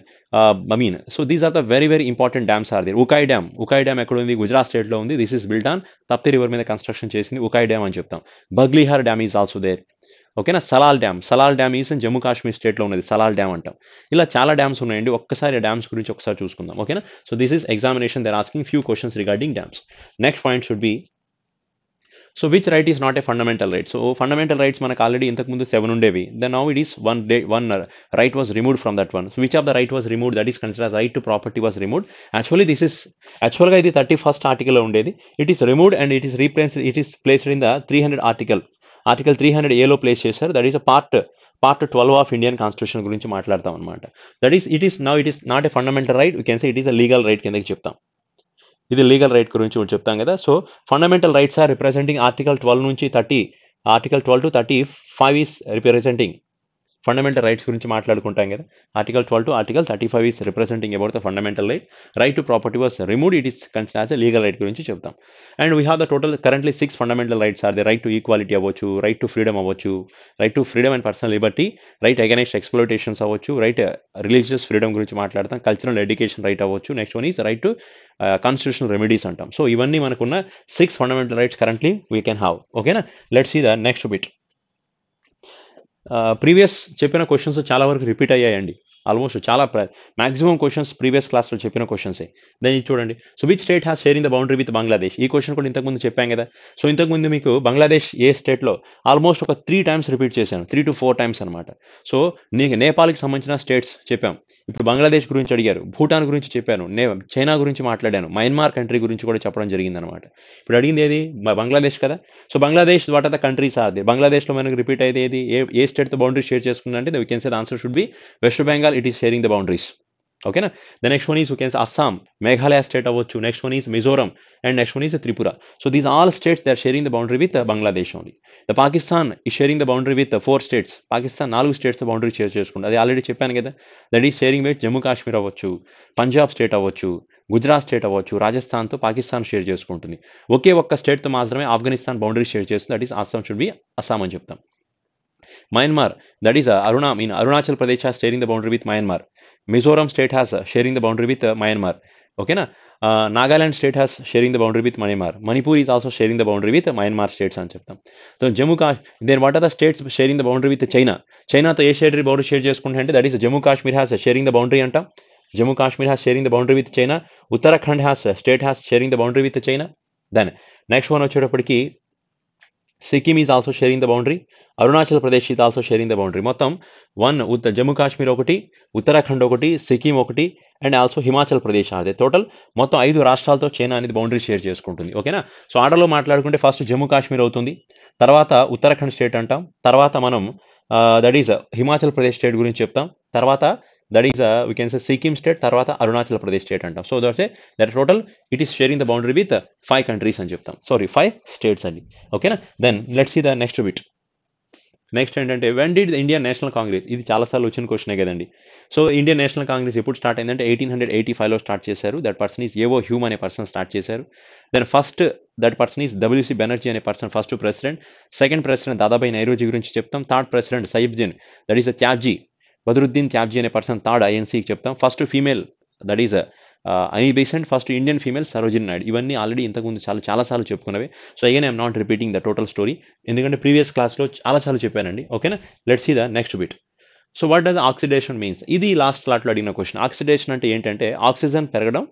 I mean so these are the very very important dams are there Ukai dam Ukai dam ఎక్కడ ఉంది గుజరాత్ స్టేట్లో ఉంది this is built on Tapti river మీద కన్స్ట్రక్షన్ చేసింది ఉకాయ్ డ్యామ్ అని చెప్తాం Baglihar dam is also there ఓకేనా Salal dam Salal dam is Jammu Kashmir స్టేట్లో ఉన్నది సలాల్ డ్యామ్ అంటాం ఇలా చాలా డ్యామ్స్ ఉన్నాయండి ఒక్కసారి డ్యామ్స్ గురించి ఒకసారి చూసుకుందాం ఓకేనా so this is examination they're asking few questions regarding dams next point should be so which right is not a fundamental right so fundamental rights మనకు ఆల్రెడీ ఇంతకుముందు సెవెన్ ఉండేవి then now it is one day one right was removed from that one so which of the right was removed that is consider right to property was removed actually this is యాక్చువల్గా ఇది thirty first article ఉండేది it is removed and it is replace it is placed in the three hundred article article three hundred ఏలో place చేశారు that is a part part twelve of Indian constitution గురించి మాట్లాడతాం అనమాట that is it is now it is not a fundamental right you can say it is a legal right కిందకి చెప్తాం ఇది legal right గురించి చెప్తాం కదా so fundamental rights are representing article twelve నుంచి thirty article twelve to thirty five is representing fundamental rights గురించి మాట్లాడుకుంటాం కదా article twelve to article thirty five is representing about the fundamental right right to property was removed it is consider as legal right గురించి చెప్తాం and we have the total currently six fundamental rights are the right to equality అవ్వచ్చు right to freedom అవ్వచ్చు right to freedom and personal liberty right against exploitations అవ్వచ్చు right religious freedom గురించి మాట్లాడతాం cultural education right అవ్వచ్చు next one is right to constitutional remedies అంటాం so ఇవన్నీ మనకున్న six fundamental rights currently we can have ఓకేనా let's see the next bit previous చెప్పిన questions చాలా వరకు రిపీట్ అయ్యాయండి ఆల్మోస్ట్ చాలా మాక్సిమం క్వశ్చన్స్ ప్రీవియస్ క్లాస్లో చెప్పిన క్వశ్చన్సే దాన్ని చూడండి so which state has sharing the boundary with Bangladesh ఈ క్వశ్చన్ కూడా ఇంతకుముందు చెప్పాం కదా సో ఇంతకుముందు మీకు బంగ్లాదేశ్ ఏ స్టేట్లో ఆల్మోస్ట్ ఒక త్రీ టైమ్స్ రిపీట్ చేశాను త్రీ టు ఫోర్ టైమ్స్ అనమాట సో నీకు నేపాల్కి సంబంధించిన స్టేట్స్ చెప్పాం ఇప్పుడు బంగ్లాదేశ్ గురించి అడిగారు భూటాన్ గురించి చెప్పాను నేను చైనా గురించి మాట్లాడాను మయన్మార్ కంట్రీ గురించి కూడా చెప్పడం జరిగిందనమాట ఇప్పుడు అడిగింది ఏది బంగ్లాదేశ్ కదా so Bangladesh what are the countries are they బంగ్లాదేశ్లో మనకు రిపీట్ అయితే ఏది ఏ ఏ స్టేట్తో బౌండరీ షేర్ చేసుకుందంటే the we can say answer should be west Bengal it is sharing the boundaries ఓకేనా the next one is you can Assam Meghalaya state అవ్వచ్చు next one is Mizoram and next one is Tripura so these all states they are sharing the boundary with Bangladesh only the Pakistan ఈ sharing the boundary with four states Pakistan నాలుగు states boundary share చేసుకుంటుంది అది already చెప్పాను కదా that is sharing with Jammu Kashmir అవ్వచ్చు Punjab state అవ్వచ్చు Gujarat state అవ్వచ్చు రాజస్థాన్తో Pakistan share చేసుకుంటుంది ఒకే ఒక్క స్టేట్తో మాత్రమే ఆఫ్ఘనిస్తాన్ బౌండరీ షేర్ చేస్తుంది that is Assam should be Assam అని చెప్తాం Myanmar that is Aruna mean Arunachal Pradesh sharing the boundary with Myanmar Mizoram state has sharing the boundary with Myanmar ఓకేనా Nagaland state has sharing the boundary with Myanmar Manipur is also sharing the boundary with Myanmar states అని చెప్తాం so Jammu Kashmir దేని what are the states sharing the boundary with China చైనాతో ఏ షేరీ boundary share చేసుకుంటే అంటే that is Jammu Kashmir has sharing the boundary అంట Jammu Kashmir has sharing the boundary with China Uttarakhand has state has sharing the boundary with China then next one వచ్చేటప్పటికి Sikkim is also sharing the boundary Arunachal Pradesh is also sharing the boundary మొత్తం one ఉత్త జమ్మూ కాశ్మీర్ ఒకటి ఉత్తరాఖండ్ ఒకటి సిక్కిం ఒకటి and also Himachal Pradesh అదే total మొత్తం ఐదు రాష్ట్రాలతో చైనా అనేది బౌండరీ షేర్ చేసుకుంటుంది ఓకేనా సో ఆర్డర్లో మాట్లాడుకుంటే ఫస్ట్ జమ్మూ కాశ్మీర్ అవుతుంది తర్వాత ఉత్తరాఖండ్ స్టేట్ అంటాం తర్వాత మనం that is Himachal Pradesh state గురించి చెప్తాం తర్వాత that is we can say Sikkim state తర్వాత అరుణాచల్ ప్రదేశ్ స్టేట్ అంటాం so that's a that total it is sharing the boundary with five countries అని చెప్తాం సారీ ఫైవ్ స్టేట్స్ అండి ఓకేనా then let see the next bit next ఏంటంటే when did Indian national Congress ఇది చాలాసార్లు వచ్చిన క్వశ్చనే కదండి సో ఇండియన్ నేషనల్ కాంగ్రెస్ ఎప్పుడు స్టార్ట్ అయిందంటే ఎయిటీన్ హండ్రెడ్ ఎయిటీ ఫైవ్లో స్టార్ట్ చేశారు that person is A O Hume అనే పర్సన్ స్టార్ట్ చేశారు then first that person is W C Banerjee అనే person first president second president Dadabhai Naoroji గురించి చెప్తాం థర్డ్ ప్రెసిడెంట్ సైబ్జిన్ that is a Tyabji Badruddin క్యాబ్జీ అనే పర్సన్ థర్డ్ ఐఎన్సీకి చెప్తాం first female that is Annie Besant first Indian female Sarojini Naidu ఇవన్నీ ఆల్రెడీ ఇంతకుముందు చాలా చాలాసార్లు చెప్పుకున్నవి so again I'm not repeating the total story ఎందుకంటే ప్రీవియస్ క్లాస్లో చాలాసార్లు చెప్పానండి ఓకేనా let see the next bit so what does oxidation means ఇది లాస్ట్ స్లాట్లో అడిగిన క్వశ్చన్ ఆక్సిడేషన్ అంటే ఏంటంటే ఆక్సిజన్ పెరగడం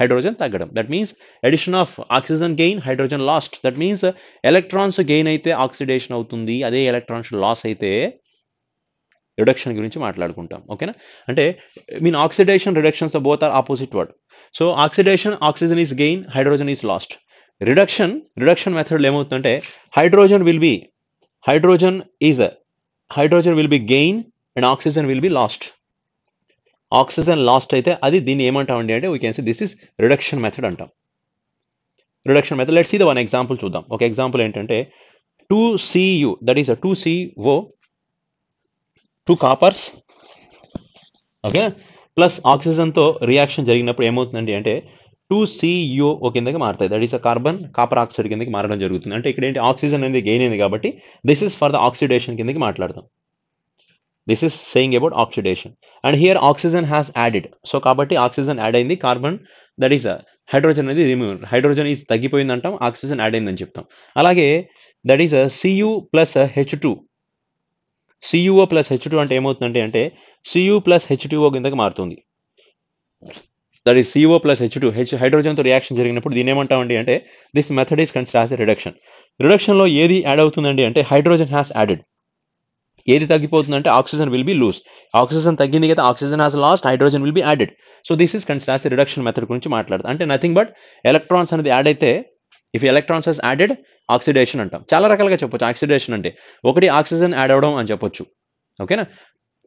హైడ్రోజన్ తగ్గడం that means addition of oxygen gain hydrogen lost that means electrons gain అయితే ఆక్సిడేషన్ అవుతుంది అదే ఎలక్ట్రాన్స్ లాస్ అయితే రిడక్షన్ గురించి మాట్లాడుకుంటాం ఓకేనా అంటే mean oxidation reductions both are opposite word so oxidation oxygen is gain hydrogen is lost reduction reduction మెథడ్లు ఏమవుతుందంటే hydrogen will be hydrogen is hydrogen will be gain and oxygen will be lost oxygen lost అయితే అది దీన్ని ఏమంటామండి అంటే we can see this is reduction method అంటాం reduction method let's see the one example చూద్దాం ఒక ఎగ్జాంపుల్ ఏంటంటే two C U that is two C O two కాపర్స్ okay plus ఆక్సిజన్తో రియాక్షన్ జరిగినప్పుడు ఏమవుతుందండి అంటే టూ సియుఓ కిందకి మారుతాయి that is a carbon copper oxide కిందకి మారడం జరుగుతుంది అంటే ఇక్కడ ఏంటి ఆక్సిజన్ అనేది గెయిన్ అయింది కాబట్టి this is for the oxidation కిందకి మాట్లాడతాం this is saying about oxidation and here oxygen has added so కాబట్టి ఆక్సిజన్ యాడ్ అయింది కార్బన్ దట్ ఈస్ హైడ్రోజన్ అనేది రిమూవ్ హైడ్రోజన్ ఈజ్ తగ్గిపోయింది అంటాం ఆక్సిజన్ యాడ్ అయిందని చెప్తాం అలాగే that is C U plus H two C U O plus H two అంటే ఏమవుతుందంటే అంటే సియు ప్లస్ హెచ్ టూఓ కిందకి మారుతుంది that is C O plus H two H హైడ్రోజన్తో రియాక్షన్ జరిగినప్పుడు దీని ఏమంటామండి అంటే this method is consider as reduction రిడక్షన్లో ఏది యాడ్ అవుతుందండి అంటే హైడ్రోజన్ హ్యాస్ యాడెడ్ ఏది తగ్గిపోతుందంటే oxygen will be lose oxygen తగ్గింది కదా oxygen has lost hydrogen will be added so this is consider as reduction method గురించి మాట్లాడుతుంది అంటే నథింగ్ బట్ ఎలక్ట్రాన్స్ అనేది యాడ్ అయితే if electrons has added oxidation అంటాం చాలా రకాలుగా చెప్పొచ్చు ఆక్సిడేషన్ అంటే ఒకటి ఆక్సిజన్ యాడ్ అవడం అని చెప్పొచ్చు ఓకేనా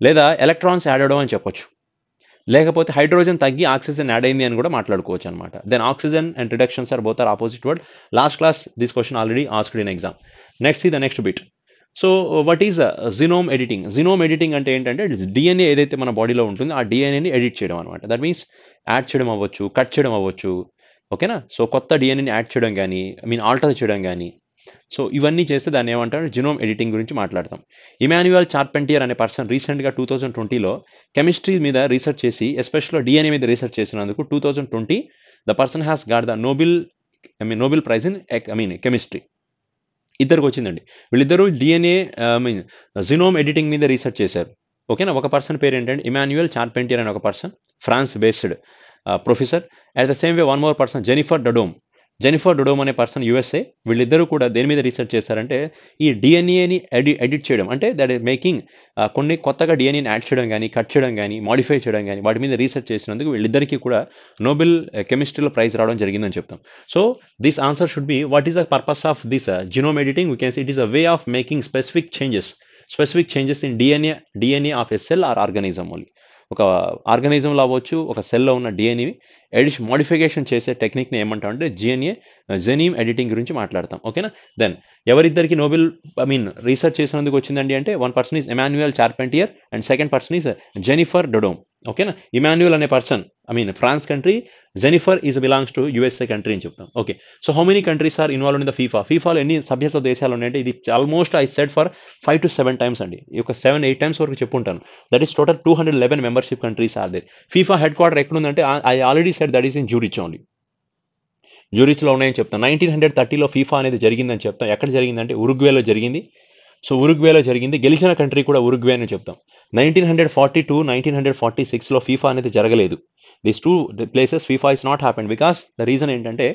లేదా ఎలక్ట్రాన్స్ యాడ్ అవడం అని చెప్పొచ్చు లేకపోతే హైడ్రోజన్ తగ్గి ఆక్సిజన్ యాడ్ అయింది అని కూడా మాట్లాడుకోవచ్చు అనమాట then oxygen and reductions are both are opposite word last class this question already asked in exam next ఈ the next bit so what is genome editing genome editing అంటే ఏంటంటే DNA ఏదైతే మన బాడీలో ఉంటుందో ఆ డిఎన్ఏని ఎడిట్ చేయడం అనమాట దట్ మీన్స్ యాడ్ చేయడం అవ్వచ్చు కట్ చేయడం అవ్వచ్చు ఓకేనా సో కొత్త డిఎన్ఏని యాడ్ చేయడం కానీ ఐ మీన్ ఆల్టర్ చేయడం కానీ సో ఇవన్నీ చేస్తే దాన్ని ఏమంటారు జినోమ్ ఎడిటింగ్ గురించి మాట్లాడతాం ఇమాన్యువల్ చార్పెంటియర్ అనే పర్సన్ రీసెంట్గా టూ థౌజండ్ ట్వంటీలో కెమిస్ట్రీ మీద రీసెర్చ్ చేసి ఎస్పెషల్లో డిఎన్ఏ మీద రీసెర్చ్ చేసినందుకు two thousand twenty the person has got the Nobel I mean Nobel prize in I mean chemistry ఇద్దరికి వచ్చిందండి వీళ్ళిద్దరూ DNA I mean genome editing మీద రీసెర్చ్ చేశారు ఓకేనా ఒక పర్సన్ పేరు ఏంటంటే ఇమాన్యువల్ చార్పెంటియర్ అనే ఒక person France based professor at the same way one more person Jennifer Doudna Jennifer Doudna అనే పర్సన్ యూఎస్ఏ వీళ్ళిద్దరూ కూడా దేని మీద రీసెర్చ్ చేశారంటే ఈ డిఎన్ఏని ఎడి ఎడిట్ చేయడం అంటే దట్ ఈస్ మేకింగ్ కొన్ని కొత్తగా డిఎన్ఏని యాడ్ చేయడం కానీ కట్ చేయడం కానీ మాడిఫై చేయడం కానీ వాటి మీద రీసెర్చ్ చేసినందుకు వీళ్ళిద్దరికీ కూడా నోబెల్ కెమిస్ట్రీలో ప్రైజ్ రావడం జరిగిందని చెప్తాం so this answer should be what is the purpose of this genome editing we can it is a way of making specific changes specific changes in DNA DNA of S L cell or organism only ఒక ఆర్గనిజంలో అవ్వచ్చు ఒక సెల్లో ఉన్న DNA ఎడిష్ modification చేసే టెక్నిక్ని ఏమంటాం అంటే GNA జెనీమ్ editing గురించి మాట్లాడతాం ఓకేనా దెన్ ఎవరిద్దరికి నోబెల్ ఐ మీన్ రీసెర్చ్ చేసినందుకు వచ్చిందండి అంటే one person is Emmanuelle Charpentier and second person is Jennifer Doudna ఓకేనా ఇమాన్యుయల్ అనే person I mean France country Jennifer is belongs to USA country అని చెప్తాం okay so how many countries are involve in the FIFA ఫీఫాలో ఎన్ని సభ్యత్వ దేశాలు ఉన్నాయంటే ఇది almost I said four five to seven times అండి ఈ యొక్క సెవెన్ ఎయిట్ టైమ్స్ వరకు చెప్పుంటాను that is total two hundred eleven membership countries are they FIFA headquarter ఎక్కడుందంటే I already said that is in Zurich only జూరిచ్లో ఉన్నాయని చెప్తాను nineteen hundred థర్టీలో FIFA అనేది జరిగిందని చెప్తాను ఎక్కడ జరిగిందంటే ఉరుగ్వేలో జరిగింది సో ఉరుగ్వేలో జరిగింది గెలిచిన కంట్రీ కూడా ఉరుగ్వే అని చెప్తాం nineteen hundred forty two nineteen hundred forty సిక్స్లో ఫీఫా అనేది జరగలేదు this two places FIFA is not happened because the reason ఏంటంటే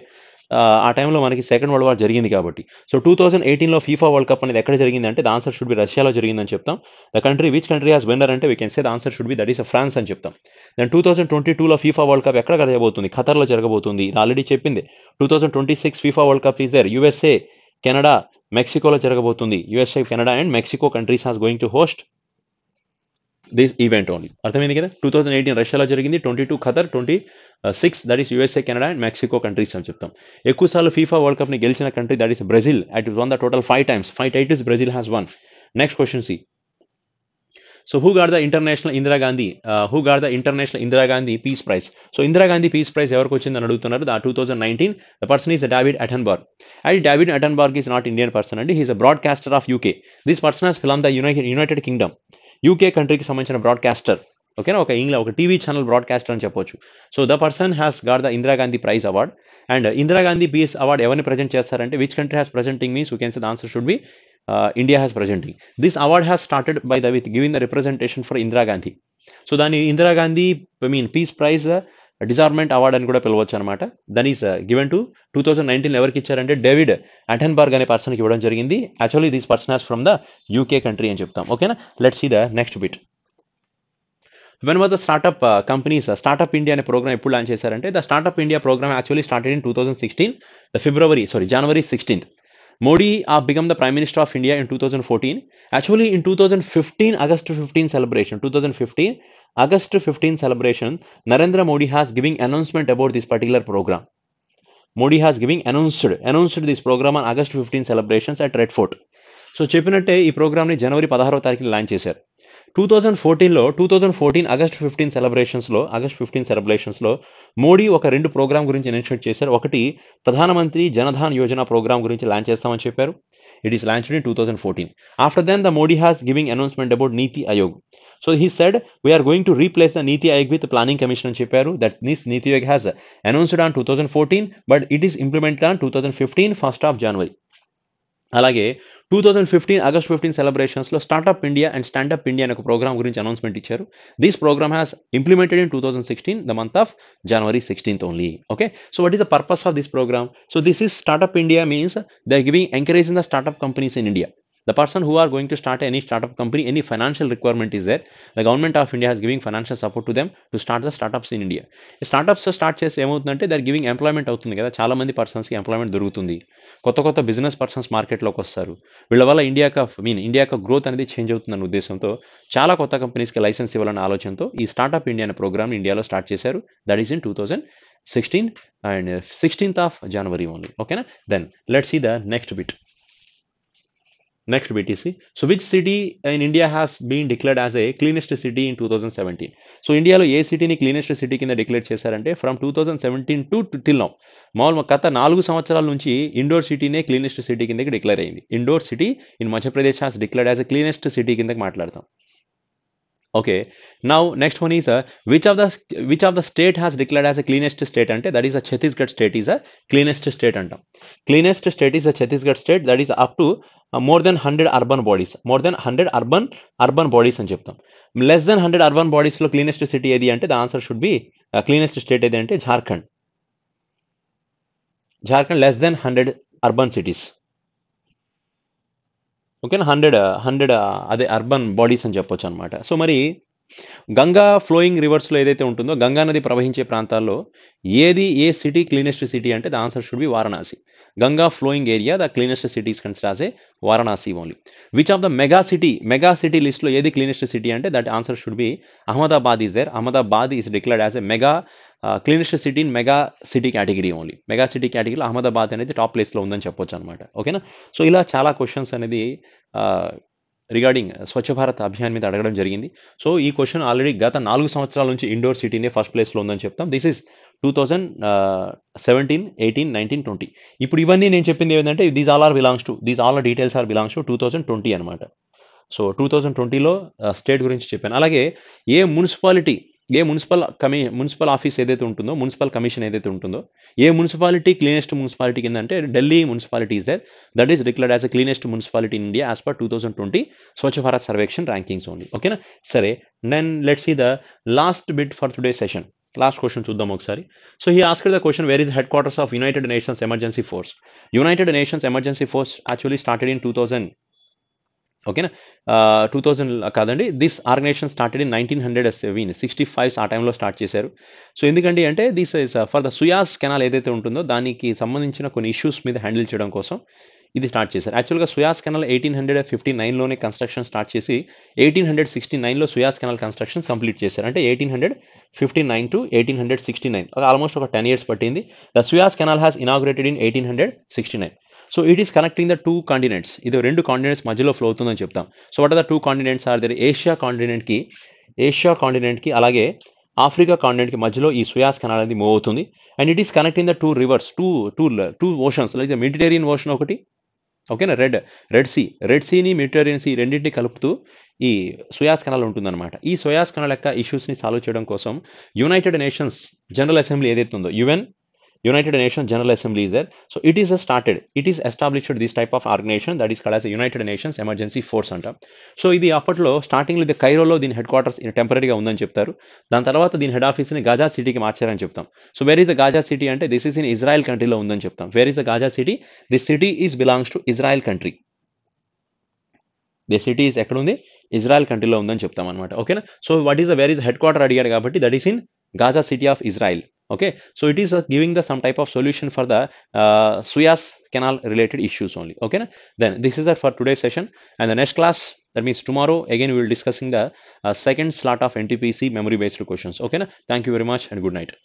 ఆ టైంలో మనకి సెకండ్ వరల్డ్ వార్ జరిగింది కాబట్టి సో టూ థౌసండ్ ఎయిటీన్లో ఫీఫా వరల్డ్ కప్ అనేది ఎక్కడ జరిగింది అంటే ద ఆన్సర్ షుడ్ బి రష్యాలో జరిగిందని చెప్తాం the country which country has winner అంటే we can say the answer should be that is France అని చెప్తాం దెన్ టూ థౌసండ్ ట్వంటీ టూలో ఫీఫా వరల్డ్ కప్ ఎక్కడ జరగబోతుంది ఖతర్లో జరగబోతుంది ఇది ఆల్రెడీ చెప్పింది two thousand twenty six FIFA world cup is there USA Canada మెక్సికోలో జరగబోతుంది USA Canada and Mexico countries has going to host this event only అర్థమైంది కదా టూ థౌసండ్ ఎయిటీన్ రష్యాలో జరిగింది twenty two Qatar twenty six that is USA Canada and Mexico countries అని చెప్తాం ఎక్కువసార్లు FIFA world కప్ని గెలిచిన country that is Brazil at won the total five times five titles Brazil has won next question C so who got the international Indira Gandhi who Uh, the international Indira Gandhi peace prize so Indira Gandhi peace prize ఎవరికి వచ్చిందని అడుగుతున్నారు the two thousand nineteen the person is David Attenborough and David Attenborough is not Indian person అండి he's a broadcaster of UK this person has film the united united kingdom UK కంట్రీకి సంబంధించిన broadcaster ఓకేనా ఒక ఇంగ్లా ఒక TV channel broadcaster అని చెప్పొచ్చు so the person has got the Indira Gandhi prize award and Indira Gandhi peace award ఎవరిని present చేస్తారంటే which country has presenting means you can say the answer should be Uh, India has presenting. This award has started by the with giving the representation for Indira Gandhi. So దాని Indira Gandhi I mean peace prize disarmament award అని కూడా పిలవచ్చు అనమాట then is given to two thousand nineteen ఎవరికి ఇచ్చారంటే David Attenborough అనే పర్సన్కి ఇవ్వడం జరిగింది actually this person has from the UK country అని చెప్తాం ఓకేనా let see the next bit when were the startup companies startup India అనే ప్రోగ్రామ్ ఎప్పుడు లాంచ్ చేశారంటే the startup India programme actually started in two thousand sixteen the February sorry January sixteenth Modi uh, became the Prime Minister of India in 2014. Actually, in 2015, August 15 celebration, 2015, August 15 celebration, Narendra Modi has giving announcement about this particular program. Modi has giving announced announced this program on August 15 celebrations at Red Fort. So, చెప్పినట్టే program ప్రోగ్రామ్ని జనవరి పదహారవ తారీఖున launch two thousand ఫోర్టీన్లో two thousand fourteen August fifteen సెలబ్రేషన్స్లో August fifteen సెలబ్రేషన్స్లో మోడీ ఒక రెండు ప్రోగ్రామ్ గురించి ఇనిషియేట్ చేశారు ఒకటి ప్రధానమంత్రి జనధాన్ యోజన ప్రోగ్రామ్ గురించి లాంచ్ చేస్తామని చెప్పారు it is launched in two thousand fourteen after then the Modi has giving announcement about NITI Aayog so he said we are going to replace the NITI Aayog with planning commission అని చెప్పారు దట్ నీస్ Niti Aayog has announced on two thousand fourteen but it is implemented on two thousand fifteen first of January అలాగే two thousand fifteen August fifteen సెలబ్రేషన్స్లో startup India and standup India అనే ఒక program గురించి announcement ఇచ్చారు this program has implemented in two thousand sixteen the month of January sixteenth only okay so what is the purpose of this program so this is startup India means they giving encouraging the startup companies in India the person who are going to start any startup company any financial requirement is there the government of india is giving financial support to them to start the startups in india startups start చేసి ఏమవుతుందంటే there giving employment అవుతుంది కదా చాలా మంది పర్సన్స్కి employment దొరుకుతుంది కొత్త కొత్త బిజినెస్ పర్సన్స్ మార్కెట్లోకి వస్తారు వీళ్ళ వల్ల ఇండియాకి మీన్ ఇండియాకి గ్రోత్ అనేది చేంజ్ అవుతుందన్న ఉద్దేశంతో చాలా కొత్త కంపెనీస్కి లైసెన్స్ ఇవ్వాలన్న ఆలోచనతో ఈ స్టార్ట్అప్ ఇండియా అనే ప్రోగ్రామ్ ఇండియాలో స్టార్ట్ చేశారు that is in two thousand sixteen and sixteenth of January only ఓకేనా then let see the next bit so which city in India has been declared as a cleanest city in two thousand seventeen so ఇండియాలో ఏ సిటీని cleanest city కింద declare చేశారంటే from two thousand seventeen to till now మామూలు గత నాలుగు సంవత్సరాల నుంచి ఇండోర్ సిటీనే క్లీనెస్ట్ సిటీ కిందకి డిక్లేర్ అయింది Indore city in Madhya Pradesh has declared as a cleanest city కిందకి మాట్లాడతాం okay now next one is which of the which of the state has declared as a cleanest state అంటే that is a Chhattisgarh state is a cleanest state అంటాం cleanest state is a Chhattisgarh state that is up to more than hundred urban bodies more than hundred urban urban bodies అని చెప్తాం less than hundred urban బాడీస్లో cleanest city ఏది అంటే the answer should be cleanest state ఏది అంటే Jharkhand Jharkhand less than hundred urban cities ఓకేనా hundred hundred అదే urban bodies అని చెప్పొచ్చు అనమాట సో మరి గంగా ఫ్లోయింగ్ రివర్స్లో ఏదైతే ఉంటుందో గంగా నది ప్రవహించే ప్రాంతాల్లో ఏది ఏ సిటీ క్లీనెస్ట్ సిటీ అంటే the answer should be Varanasi Ganga flowing area the cleanest cities considers a Varanasi only which of the mega city mega city లిస్ట్లో ఏది క్లీనెస్ట్ సిటీ అంటే that answer should be Ahmedabad is there Ahmedabad is declared as a mega cleanest city in mega city category only mega city కేటగిరీలో అహ్మదాబాద్ అనేది top ప్లేస్లో ఉందని చెప్పొచ్చు అనమాట ఓకేనా సో ఇలా చాలా క్వశ్చన్స్ అనేది రిగార్డింగ్ స్వచ్ఛ భారత్ అభియాన్ మీద అడగడం జరిగింది సో ఈ క్వశ్చన్ ఆల్రెడీ గత నాలుగు సంవత్సరాల నుంచి ఇండోర్ సిటీనే ఫస్ట్ ప్లేస్లో ఉందని చెప్తాం this is two thousand seventeen eighteen nineteen twenty ఇప్పుడు ఇవన్నీ నేను చెప్పింది ఏంటంటే these all are belongs to these all are details are belongs to two thousand twenty అనమాట సో టూ థౌజండ్ ట్వంటీలో స్టేట్ గురించి చెప్పాను అలాగే ఏ మున్సిపాలిటీ ఏ మున్సిపల్ కమి మున్సిపల్ ఆఫీస్ ఏదైతే ఉంటుందో మున్సిపల్ కమిషన్ ఏదైతే ఉంటుందో ఏ మున్సిపాలిటీ క్లీనెస్ట్ మున్సిపాలిటీ కింద అంటే Delhi municipality is there that is declared as a cleanest municipality in India as per two thousand twenty Swachh Bharat Survekshan rankings only ఓకేనా సరే then let's see the last bit for today session last question చూద్దాం ఒకసారి so he asked the question where is headquarters of United Nations emergency force United Nations emergency force actually started in two thousand ఓకేనా two thousand కాదండి this organisation started in nineteen hundred seven sixty fives ఆ టైంలో start చేశారు so ఎందుకండి అంటే this is for the Suez canal ఏదైతే ఉంటుందో దానికి సంబంధించిన కొన్ని ఇష్యూస్ మీద హ్యాండిల్ చేయడం కోసం ఇది స్టార్ట్ చేశారు యాక్చువల్గా Suez canal eighteen hundred fifty నైన్లోనే కన్స్ట్రక్షన్ స్టార్ట్ చేసి ఎయిటీన్ హండ్రెడ్ సిక్స్టీ నైన్లో సుయాస్ కెనాల్ కన్స్ట్రక్షన్ కంప్లీట్ చేశారు అంటే eighteen hundred fifty nine to eighteen hundred sixty nine almost ఒక టెన్ ఇయర్స్ పట్టింది the Suez canal has inaugurated in eighteen hundred sixty nine so it is connecting the two continents ఇది రెండు continents మధ్యలో flow అవుతుందని చెప్తాం so what are the two continents are there Asia కాంటినెంట్కి Asia కాంటినెంట్కి అలాగే Africa కాంటినెంట్కి మధ్యలో ఈ సుయాస్ కెనాల్ అనేది మూవ్ అవుతుంది and it is connecting the two rivers two two two oceans like the Mediterranean ocean ఒకటి ఓకేనా రెడ్ రెడ్ సీ రెడ్ సీని మెడిటేరియన్ సీ రెండింటిని కలుపుతూ ఈ సుయాస్ కెనాల్ ఉంటుందన్నమాట ఈ సుయాస్ కెనాల్ యొక్క ఇష్యూస్ని సాల్వ్ చేయడం కోసం యునైటెడ్ నేషన్స్ జనరల్ అసెంబ్లీ ఏదైతే ఉందో UN united nation general assembly is there so it is started, it is established this type of organization that is called as United Nations emergency force అంట so ఇది అప్పట్లో starting ఇది కైరోలో దీని head quarters టెంపరీగా ఉందని చెప్తారు దాని తర్వాత దీని హెడ్ ఆఫీస్ని గాజా సిటీకి మార్చారని చెప్తాం so where is the Gaza city అంటే దిస్ ఈస్ ఇన్ ఇజ్రాయల్ కంట్రీలో ఉందని చెప్తాం where is the Gaza city this city is belongs to Israel country the city is ఎక్కడ ఉంది ఇజ్రాయల్ కంట్రీలో ఉందని చెప్తాం అనమాట ఓకేనా so what is the where is headquarter అడిగారు కాబట్టి that is in Gaza city of Israel okay so it is uh, giving the some type of solution for the uh, canal related issues only okay then this is it for today's session and the next class that means tomorrow again we will discussing the uh, second slot of ntpc memory based questions okay thank you very much and good night